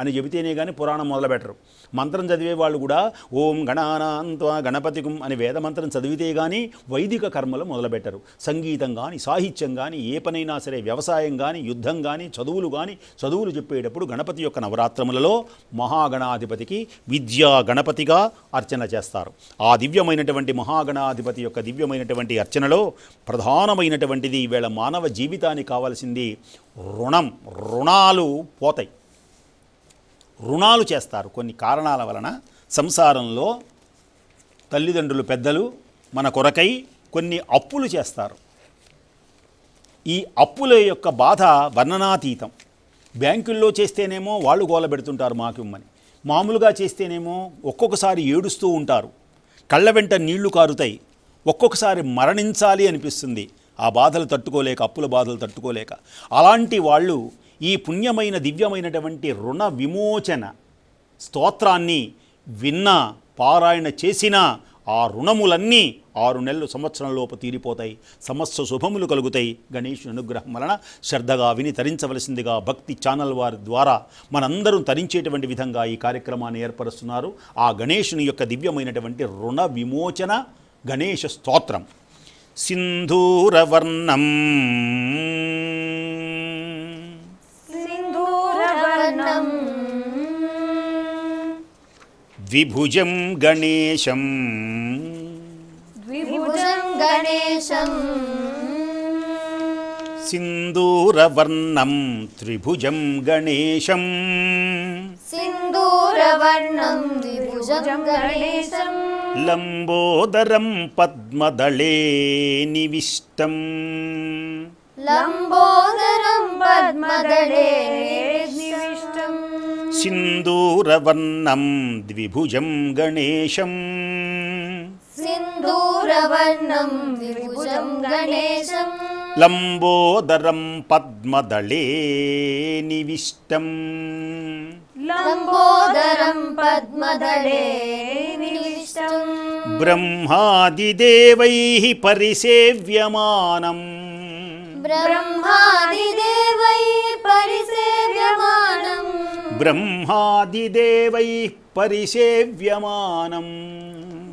అని చెబితేనే కానీ పురాణం మొదలుపెట్టరు మంత్రం చదివే వాళ్ళు కూడా ఓం గణానాంత గణపతికుం అని వేద మంత్రం చదివితే కానీ వైదిక కర్మలు మొదలుపెట్టరు సంగీతం కానీ సాహిత్యం కానీ ఏ పనైనా సరే వ్యవసాయం కానీ యుద్ధం కానీ చదువు చదువులు కానీ చదువులు చెప్పేటప్పుడు గణపతి యొక్క నవరాత్రములలో మహాగణాధిపతికి విద్యా గణపతిగా అర్చన చేస్తారు ఆ దివ్యమైనటువంటి మహాగణాధిపతి యొక్క దివ్యమైనటువంటి అర్చనలో ప్రధానమైనటువంటిది ఈవేళ మానవ జీవితానికి కావలసింది రుణం రుణాలు పోతాయి రుణాలు చేస్తారు కొన్ని కారణాల వలన సంసారంలో తల్లిదండ్రులు పెద్దలు మన కొరకై కొన్ని అప్పులు చేస్తారు ఈ అప్పుల యొక్క బాధ వర్ణనాతీతం బ్యాంకుల్లో చేస్తేనేమో వాళ్ళు గోల పెడుతుంటారు మాకు ఇమ్మని మామూలుగా చేస్తేనేమో ఒక్కొక్కసారి ఏడుస్తూ ఉంటారు కళ్ళ వెంట నీళ్లు కారుతాయి ఒక్కొక్కసారి మరణించాలి అనిపిస్తుంది ఆ బాధలు తట్టుకోలేక అప్పుల బాధలు తట్టుకోలేక అలాంటి వాళ్ళు ఈ పుణ్యమైన దివ్యమైనటువంటి రుణ విమోచన స్తోత్రాన్ని విన్నా పారాయణ చేసిన ఆ రుణములన్నీ ఆరు నెలలు సంవత్సరంలోపు తీరిపోతాయి సమస్త శుభములు కలుగుతాయి గణేషుని అనుగ్రహం వలన శ్రద్ధగా విని తరించవలసిందిగా భక్తి ఛానల్ వారి ద్వారా మనందరం తరించేటువంటి విధంగా ఈ కార్యక్రమాన్ని ఏర్పరుస్తున్నారు ఆ గణేషుని యొక్క దివ్యమైనటువంటి రుణ విమోచన గణేష స్తోత్రం సింధూరవర్ణం విభుజం గణేశం त्रिभुजं गणेशम् सिन्दूरवर्णं त्रिभुजं गणेशम् सिन्दूरवर्णं द्विभुजं गणेशम् लम्बोदरं पद्मदले निविष्टम् लम्बोदरं पद्मदले निविष्टम् सिन्दूरवर्णं द्विभुजं गणेशम् सिन्दूरवर्णं विभुदं गणेशम् लम्बोदरं पद्मदले निविष्टम् लम्बोदरं पद्मदले निविष्टम् ब्रह्मादिदेवैः परिसेव्यमानम् ब्रह्मादिदेवैः परिसेव्यमानम् ब्रह्मादिदेवैः परिसेव्यमानम्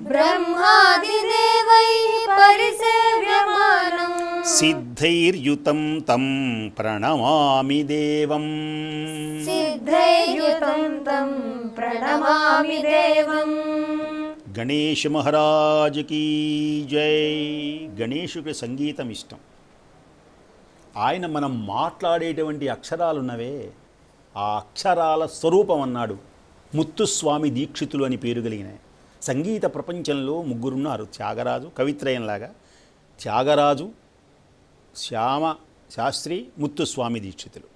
ब्रह्मादिदेवैः परिसेव्यमानम् सिद्धैर्युतं तं प्रणमामि देवम् గణేష్ మహారాజుకి జై గణేషుకి సంగీతం ఇష్టం ఆయన మనం మాట్లాడేటువంటి అక్షరాలు ఉన్నవే ఆ అక్షరాల స్వరూపం అన్నాడు ముత్తుస్వామి దీక్షితులు అని పేరు కలిగినాయి సంగీత ప్రపంచంలో ముగ్గురున్నారు త్యాగరాజు కవిత్రయంలాగా త్యాగరాజు శ్యామ శాస్త్రి ముత్తుస్వామి దీక్షితులు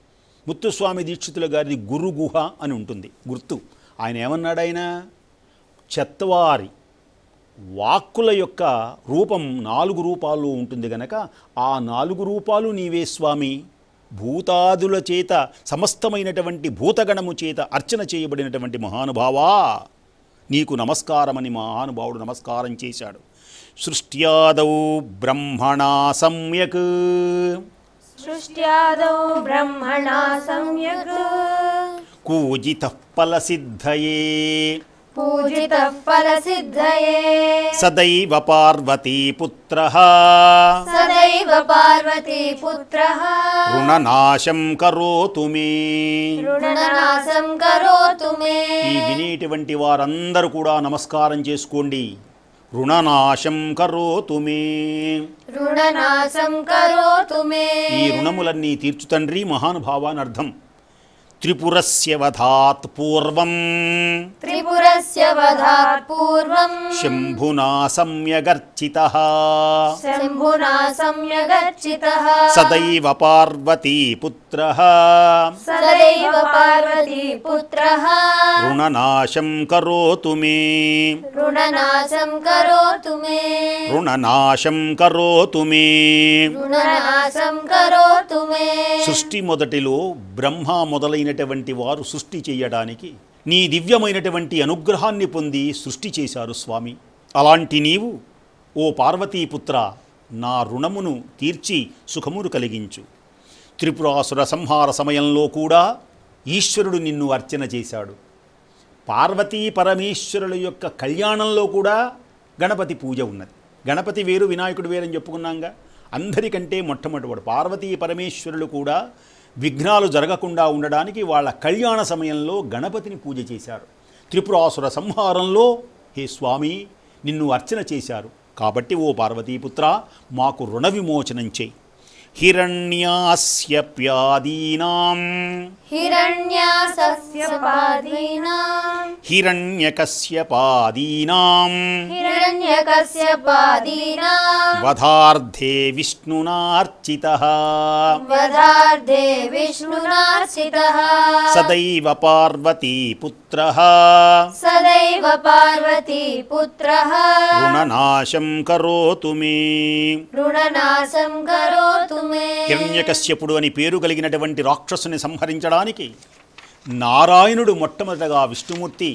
ముత్తుస్వామి దీక్షితుల గారిది గుహ అని ఉంటుంది గుర్తు ఆయన ఏమన్నాడు ఆయన చెత్తవారి వాక్కుల యొక్క రూపం నాలుగు రూపాలు ఉంటుంది గనక ఆ నాలుగు రూపాలు నీవే స్వామి భూతాదుల చేత సమస్తమైనటువంటి భూతగణము చేత అర్చన చేయబడినటువంటి మహానుభావా నీకు నమస్కారమని మహానుభావుడు నమస్కారం చేశాడు సృష్ట్యాదౌ బ్రహ్మణా సమ్యక్ సృష్ట్యాదౌ బ్రహ్మణా సమ్యక్ కూజిత ఫలసిద్ధయే पूजितः फलसिद्धये सदैव पार्वतीपुत्रः सदैव రుణనాశం కరోతు ఈ వినేటువంటి వారందరూ కూడా నమస్కారం చేసుకోండి రుణనాశం కరోతు రుణనాశం కరోతు ఈ రుణములన్నీ తీర్చు తండ్రి మహానుభావాన్ అర్థం त्रिपुरस्य वधात् पूर्वम् त्रिपुरस्य वधात् पूर्वम् शिम्भुना सम्यगर्चितः शिम्भुना सम्यगर्चितः सदैव पार्वती पुत्रः सदैव पार्वती पुत्रः ऋण नाशं करोतु मे ऋण नाशं करोतु मे ऋण नाशं करोतु मे ऋण करोतु मे षष्टि मोदटिलो ब्रह्मा मोदलै దివ్యమైనటువంటి వారు సృష్టి చేయడానికి నీ దివ్యమైనటువంటి అనుగ్రహాన్ని పొంది సృష్టి చేశారు స్వామి అలాంటి నీవు ఓ పార్వతీపుత్ర నా రుణమును తీర్చి సుఖమును కలిగించు త్రిపురాసుర సంహార సమయంలో కూడా ఈశ్వరుడు నిన్ను అర్చన చేశాడు పార్వతీ పరమేశ్వరుల యొక్క కళ్యాణంలో కూడా గణపతి పూజ ఉన్నది గణపతి వేరు వినాయకుడు వేరని చెప్పుకున్నాంగా అందరికంటే మొట్టమొదటివాడు పార్వతీ పరమేశ్వరులు కూడా విఘ్నాలు జరగకుండా ఉండడానికి వాళ్ళ కళ్యాణ సమయంలో గణపతిని పూజ చేశారు త్రిపురాసుర సంహారంలో హే స్వామి నిన్ను అర్చన చేశారు కాబట్టి ఓ పార్వతీపుత్ర మాకు రుణ విమోచనం చేయి हिरण्यास्य पादीनाम् हिरण्यासस्य पादीनां हिरण्यकस्य पादीनाम् हिरण्यकस्य पादीनाम् वधार्धे विष्णुनार्चितः वधार्धे विष्णुनार्चितः सदैव पार्वती पुत्र पुत्रः सदैव पार्वती కరోతు హిరణ్యకశ్యపుడు అని పేరు కలిగినటువంటి రాక్షసుని సంహరించడానికి నారాయణుడు మొట్టమొదటగా విష్ణుమూర్తి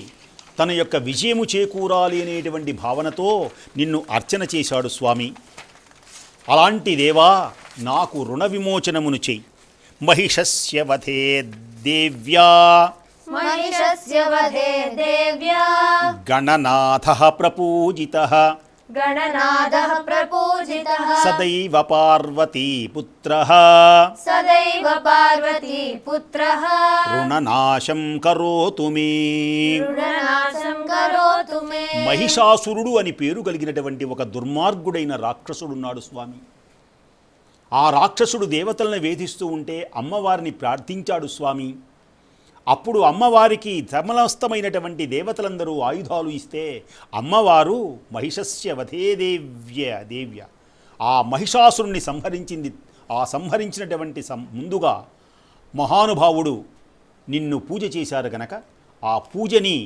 తన యొక్క విజయము చేకూరాలి అనేటువంటి భావనతో నిన్ను అర్చన చేశాడు స్వామి అలాంటి దేవా నాకు రుణ విమోచనమును చెయ్యి మహిషస్య వధే దేవ్యా గణనాథ ప్రపూజిత देव्या गणनाथः प्रपूजितः गणनाथः प्रपूजितः మహిషాసురుడు అని పేరు కలిగినటువంటి ఒక దుర్మార్గుడైన రాక్షసుడున్నాడు స్వామి ఆ రాక్షసుడు దేవతలను వేధిస్తూ ఉంటే అమ్మవారిని ప్రార్థించాడు స్వామి అప్పుడు అమ్మవారికి ధర్మలస్తమైనటువంటి దేవతలందరూ ఆయుధాలు ఇస్తే అమ్మవారు మహిషస్య వధే దేవ్య దేవ్య ఆ మహిషాసురుణ్ణి సంహరించింది ఆ సంహరించినటువంటి సం ముందుగా మహానుభావుడు నిన్ను పూజ చేశారు గనక ఆ పూజని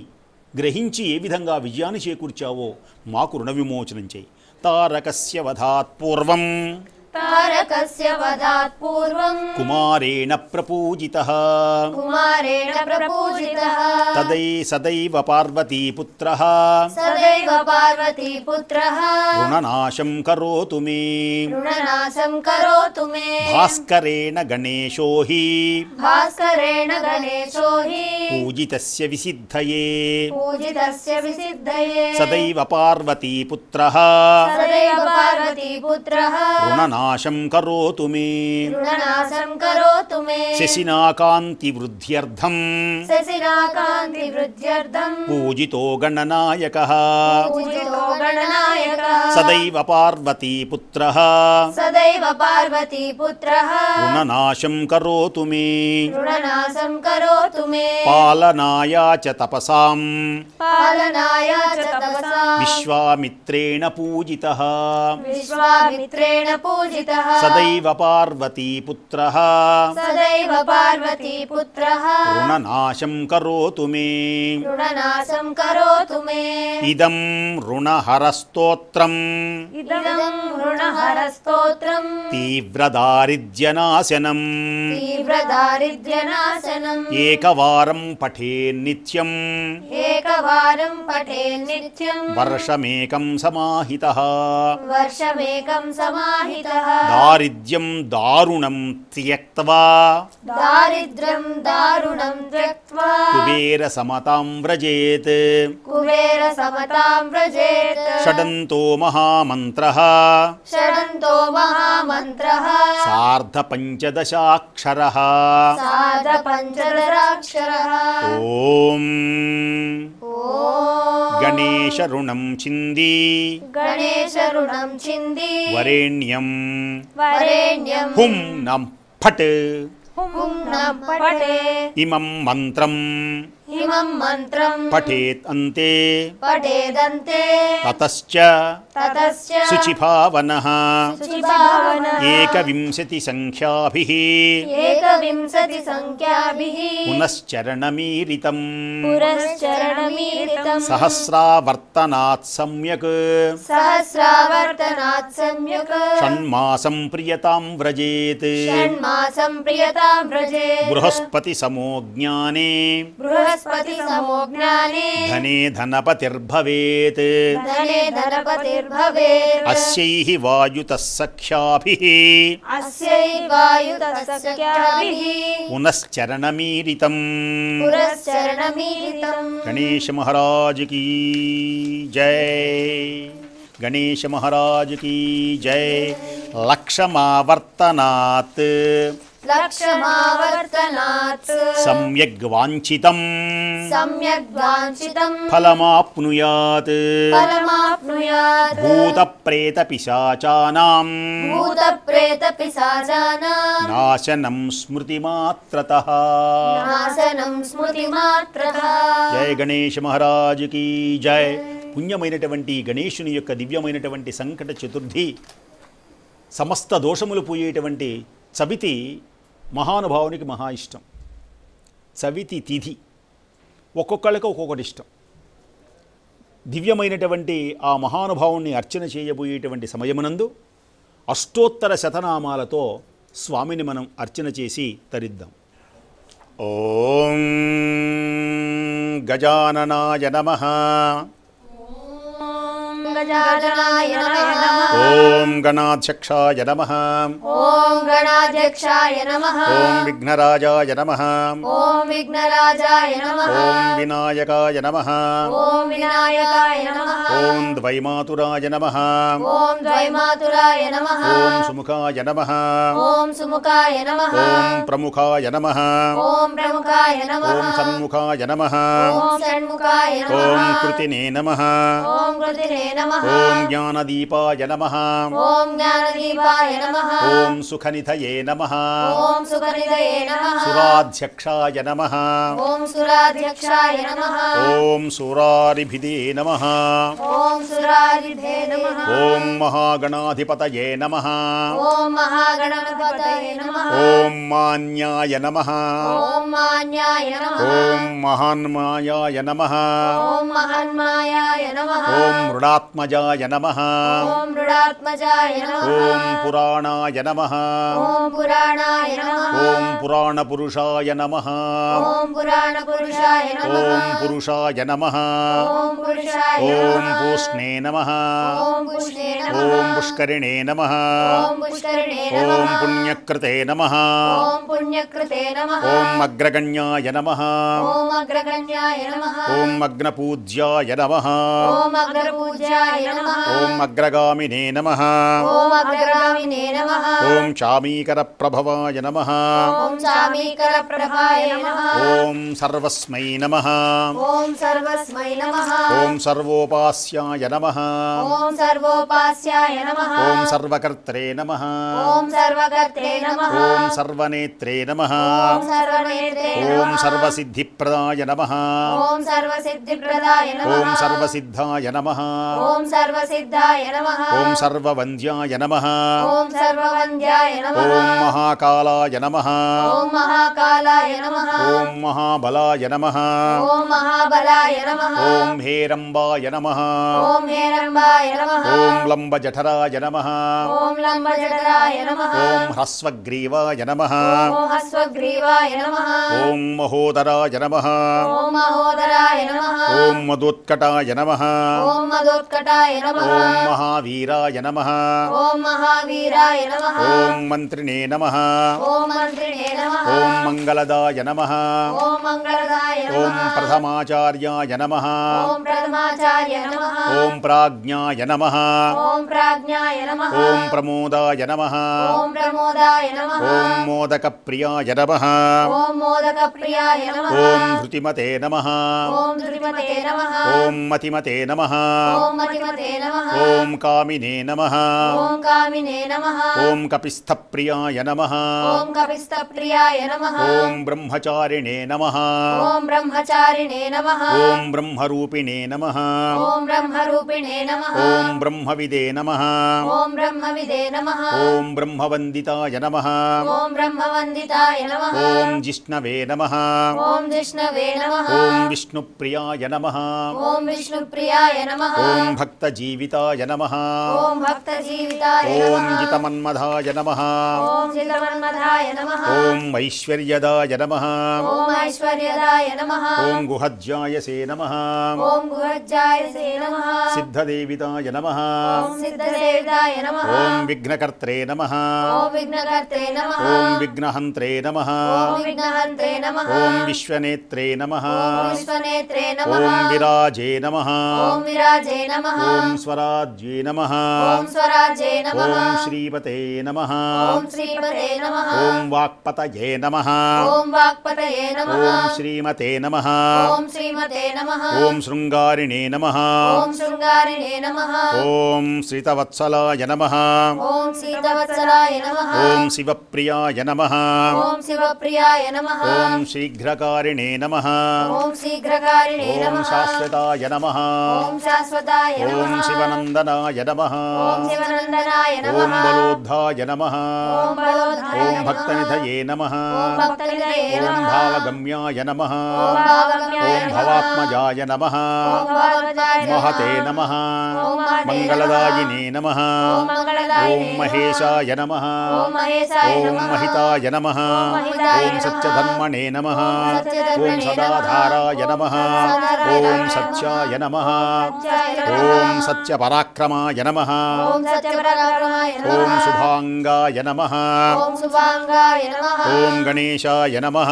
గ్రహించి ఏ విధంగా విజయాన్ని చేకూర్చావో మాకు రుణ విమోచనం చేయి తారకస్య వధాత్ పూర్వం तारकस्य वदात् कुमारेण प्रपूजितः कुमारेण प्रपूजितः तदै सदैव पार्वतीपुत्रः सदैव पार्वतीपुत्रः गुणनाशं करोतु मे मे भास्करेण गणेशो हि भास्करेण गणेशो हि पूजितस्य विसिद्धये पूजितस्य सदैव पार्वतीपुत्रः सदैव ऋणनाशं करोतु मे ऋणनाशं करोतु मे शशिनाकान्तिवृद्ध्यर्थं शशिनाकान्तिवृद्ध्यर्थं पूजितो गणनायकः पूजितो गणनायकः सदैव पार्वती पुत्रः सदैव पार्वती पुत्रः ऋणनाशं करोतु मे ऋणनाशं करोतु मे पालनाय च तपसां पालनाय च तपसां विश्वामित्रेण पूजितः विश्वामित्रेण पूजितः विराजितः सदैव पार्वती पुत्रः सदैव पार्वती पुत्रः ऋणनाशं करोतु मे ऋणनाशं करोतु मे इदं ऋणहरस्तोत्रम् इदं ऋणहरस्तोत्रम् तीव्रदारिद्र्यनाशनम् तीव्रदारिद्र्यनाशनम् एकवारं पठे एकवारं पठे वर्षमेकं समाहितः वर्षमेकं समाहितः दारिद्र्यं दारुणं त्यक्त्वा दारिद्र्यं दारुणं त्यक्त्वा कुबेर समतां व्रजेत् कुबेर समतां व्रजेत् षडन्तो महामन्त्रः षडन्तो महामन्त्रः सार्धपञ्चदशाक्षरः सार्धपञ्चदशाक्षरः ॐ ओम् गणेश ऋणम् छिन्दी गणेश ऋणम् छिन्दी वरेण्यम् वरेण्यम् हुम् न फट् हुम् न फट् इमम् मन्त्रम् पठेत् अन्ते पठेदन्ते ततश्च शुचि भावनः एकविंशतिसङ्ख्याभिः एकविंशति पुनश्चरणमीरितम् पुनश्चरणमीरितम् सहस्रावर्तनात् सम्यक् सहस्रावर्तनात् सम्यक् षण्मासं प्रियतां व्रजेत् षण् व्रजेत् बृहस्पतिसमो ज्ञाने बृहस् वनस्पति समो ज्ञाने धने धनपतिर्भवेत् धने धनपतिर्भवेत् अस्यैः वायुतः सख्याभिः अस्यै वायुतः सख्याभिः पुनश्चरणमीरितम् पुनश्चरणमीरितम् गणेश महाराज की जय गणेश महाराज की जय लक्षमावर्तनात् జయ గణేష్ మహారాజుకి జయ పుణ్యమైనటువంటి గణేశుని యొక్క దివ్యమైనటువంటి సంకట చతుర్థి సమస్త దోషములు పూయేటువంటి చబితి మహానుభావునికి మహా ఇష్టం సవితి తిథి ఒక్కొక్కళ్ళకి ఒక్కొక్కటి ఇష్టం దివ్యమైనటువంటి ఆ మహానుభావుణ్ణి అర్చన చేయబోయేటువంటి సమయమునందు అష్టోత్తర శతనామాలతో స్వామిని మనం అర్చన చేసి తరిద్దాం ఓం గజాననాయ నమ जनायनाय ॐ गणाध्यक्षाय नमः ॐ गणाध्यक्षाय नमः ॐ विघ्नराजाय नमः ॐ विघ्नराजाय नमः ॐ विनायकाय नमः ॐ विनायकाय नमः ॐ द्वैमातुराय नमः ॐ द्वैमातुराय नमः ॐ सुमुखाय नमः ॐ सुमुखाय नमः ॐ प्रमुखाय नमः ॐ प्रमुखाय नमः ॐ सन्मुखाय नमः ॐ षण् नमः नमः ओम ज्ञानदीपाय नमः ओम ज्ञानदीपाय नमः ओम सुखनिधये नमः ओम सुखनिधये नमः सुराध्यक्षाय नमः ओम सुराध्यक्षाय नमः ओम सुरारिभिदे नमः ओम सुरारिभिदे नमः ओम महागणाधिपतये नमः ओम महागणाधिपतये नमः ओम मान्याय नमः ओम मान्याय नमः ओम महान्मायाय नमः ओम महान्मायाय नमः ओम मृडात्म मृडात्मजाय नमः ॐ मृडात्मजाय नमः ॐ पुराणाय नमः ॐ पुराणाय नमः ॐ पुराणपुरुषाय नमः ॐ पुराणपुरुषाय नमः ॐ पुरुषाय नमः ॐ पुरुषाय ॐ पूष्णे नमः ॐ पूष्णे नमः ॐ पुष्करिणे नमः ॐ पुष्करिणे नमः ॐ पुण्यकृते नमः ॐ पुण्यकृते नमः ॐ अग्रगण्याय नमः ॐ अग्रगण्याय नमः ॐ अग्नपूज्याय नमः ॐ ओम अग्रगामिने नमः ओम अग्रगामिने नमः ओम चामीकर प्रभवाय नमः ओम चामीकर प्रभवाय नमः ओम सर्वस्मै नमः ओम सर्वस्मै नमः ओम सर्वोपास्याय नमः ओम सर्वोपास्याय नमः ओम सर्वकर्त्रे नमः ओम सर्वकर्त्रे नमः ओम सर्वनेत्रे नमः ओम सर्वनेत्रे नमः ओम सर्वसिद्धिप्रदाय नमः ओम सर्वसिद्धिप्रदाय नमः ओम सर्वसिद्धाय नमः ओम सर्वसिद्धाय नमः ओम सर्ववन्द्याय नमः ओम सर्ववन्द्याय नमः ओम महाकालाय नमः ओम महाकालाय नमः ओम महाबलाय नमः ओम महाबलाय नमः ओम हेरंबाय नमः ओम हेरंबाय नमः ओम लंबजठराय नमः ओम लंबजठराय नमः ओम हस्वग्रीवाय नमः ओम हस्वग्रीवाय नमः ओम महोदराय नमः ओम महोदराय नमः ओम मदोत्कटाय नमः ओम मदोत्क वेङ्कटाय नमः महावीराय नमः ॐ महावीराय नमः ॐ मन्त्रिणे नमः ॐ नमः नमः प्रथमाचार्याय नमः ॐ प्रथमाचार्य नमः ॐ प्राज्ञाय नमः ॐ प्राज्ञाय नमः ॐ प्रमोदाय नमः ॐ प्रमोदाय नमः मोदकप्रियाय नमः मोदकप्रियाय नमः धृतिमते नमः धृतिमते नमः मतिमते नमः ओम कामिने नमः ओम कामिने नमः कपिस्थ प्रियाय नमः कपिस्थ प्रियाय नमः ओम ब्रह्मचारिणे नमः ओम ब्रह्मचारिणे नमः ओम ब्रह्मरूपिणे नमः ओम ब्रह्मरूपिणे नमः ओम ब्रह्मविदे नमः ओम ब्रह्मविदे नमः ओम ब्रह्मवंदिताय नमः ओम ब्रह्मवंदिताय नमः ओम जिष्णवे नमः ओम जिष्णवे नमः ओम विष्णुप्रियाय नमः ओम विष्णुप्रियाय नमः ओम भक्त जीविताय नमः ओम भक्त जीविताय नमः ओम जितमन्मधाय नमः ओम जितमन्मधाय नमः ओम ऐश्वर्यदाय नमः ओम ऐश्वर्यदाय नमः ओम गुहज्जायसे नमः ओम गुहज्जायसे नमः सिद्धदेविताय नमः ओम सिद्धदेविताय नमः ओम विघ्नकर्त्रे नमः ओम विघ्नकर्त्रे नमः ओम विघ्नहन्त्रे नमः ओम विघ्नहन्त्रे नमः ओम विश्वनेत्रे नमः ओम विश्वनेत्रे नमः ओम विराजे नमः ओम विराजे नमः नमः ॐ स्वराज्ये नमः ॐ स्वराज्ये नमः ॐ श्रीपते नमः ॐ श्रीपते नमः ॐ वाक्पतये नमः ॐ वाक्पतये नमः ॐ श्रीमते नमः ॐ श्रीमते नमः ॐ शृङ्गारिणे नमः ॐ शृङ्गारिणे नमः ॐ नमः ॐ श्रीतवत्सलाय नमः ॐ शिवप्रियाय नमः ॐ शिवप्रियाय नमः ॐ शीघ्रकारिणे नमः ॐ शीघ्रकारिणे नमः ॐ शाश्वताय नमः ॐ शाश्वताय ॐ शिवनन्दनाय नमः ॐ बलोद्धाय नमः ॐ भक्तनिधये नमः ॐ भावगम्याय नमः ॐ भवात्मजाय नमः महते नमः मङ्गलदायिने नमः ॐ महेशाय नमः ॐ महिताय नमः ॐ सत्यधर्मणे नमः ॐ सदाधाराय नमः ॐ सत्याय नमः ॐ सत्यपराक्रमाय नमः ॐ शुभाङ्गाय नमः ॐ गणेशाय नमः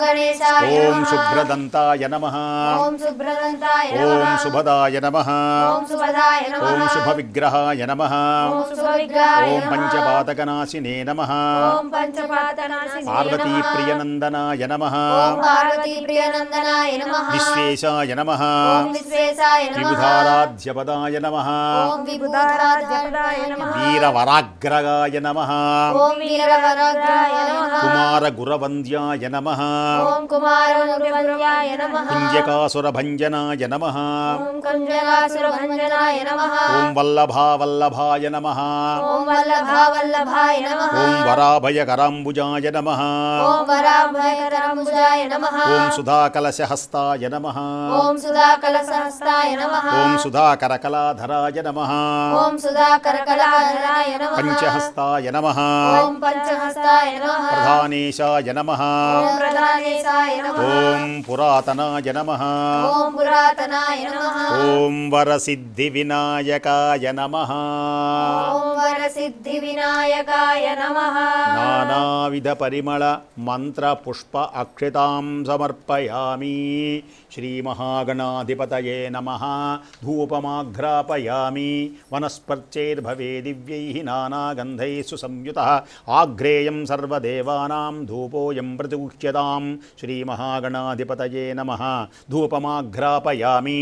ॐ शुभ्रदन्ताय नमः ॐ सुभदाय नमः ॐ शुभविग्रहाय नमः ॐ पञ्चपादकनाशिने नमः पार्वतीप्रियनन्दनाय नमः विश्वेशाय नमः विबुधाराध्यपदाय नमः ॐ विबुधाराध्यपदाय नमः वीरवराग्रगाय नमः ॐ वीरवराग्राय नमः कुमारगुरवन्द्याय नमः ॐ नमः नमः ॐ नमः ॐ वल्लभावल्लभाय नमः ॐ वल्लभावल्लभाय नमः ॐ वराभयकराम्बुजाय नमः ॐ नमः ॐ सुधाकलशहस्ताय नमः ॐ सुधाकलशहस्ताय नमः ॐ सुधा సుధాకరకళాధరాయ నమ పంచహస్తాయ నమ ప్రధానేశాయ నమ ఓం పురాతనాయ నమ ఓం వరసిద్ధి వినాయకాయ నమ सिद्धिविनायकाय नमः नानाविधपरिमळमन्त्रपुष्प अक्षितां समर्पयामि महागणाधिपतये नमः धूपमाघ्रापयामि वनस्पर्चैर्भवे दिव्यैः नानागन्धैः संयुतः आग्रेयं सर्वदेवानां धूपोऽयं प्रतिगुह्यतां महागणाधिपतये नमः धूपमाघ्रापयामि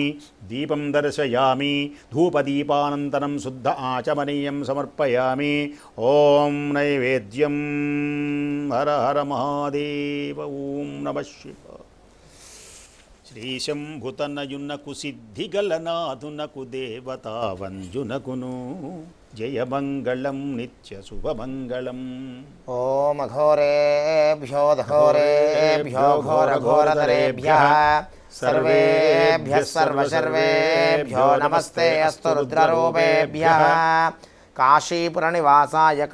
दीपं दर्शयामि धूपदीपानन्तरं शुद्ध आचमनीयं समर्पयामि ॐ नैवेद्यं हर हर महादेव ॐ नमः शिव न युन्नकुसिद्धिगलनाधु न कुदेवतावञ्जुनकु नु जय मङ्गलम् नित्यशुभमङ्गलम् घोरघोरधरेभ्यः सर्वेभ्यः सर्वे सर्वेभ्यो नमस्ते अस्तु रुद्ररूपेभ्यः काशीपुर काशीपुरनिवासाय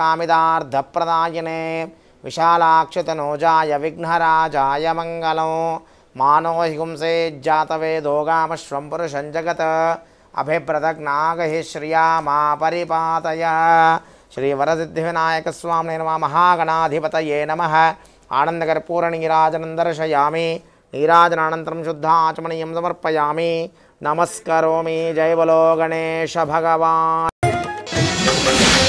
प्रदायने विशालाक्षतनोजाय विघ्नराजाय मङ्गलो मानो हिगुंसे जातवेदोगामश्वं पुरुषं जगत् अभिप्रदग्नागहि श्रिया मा परिपातय स्वामी नमः महागणाधिपतये दर्शयामी आनन्दकर्पूरनीराजनं दर्शयामि नीराजनानन्तरं शुद्धाचमनीयं समर्पयामी नमस्करोमि जय बोलो गणेश भगवान Thank you.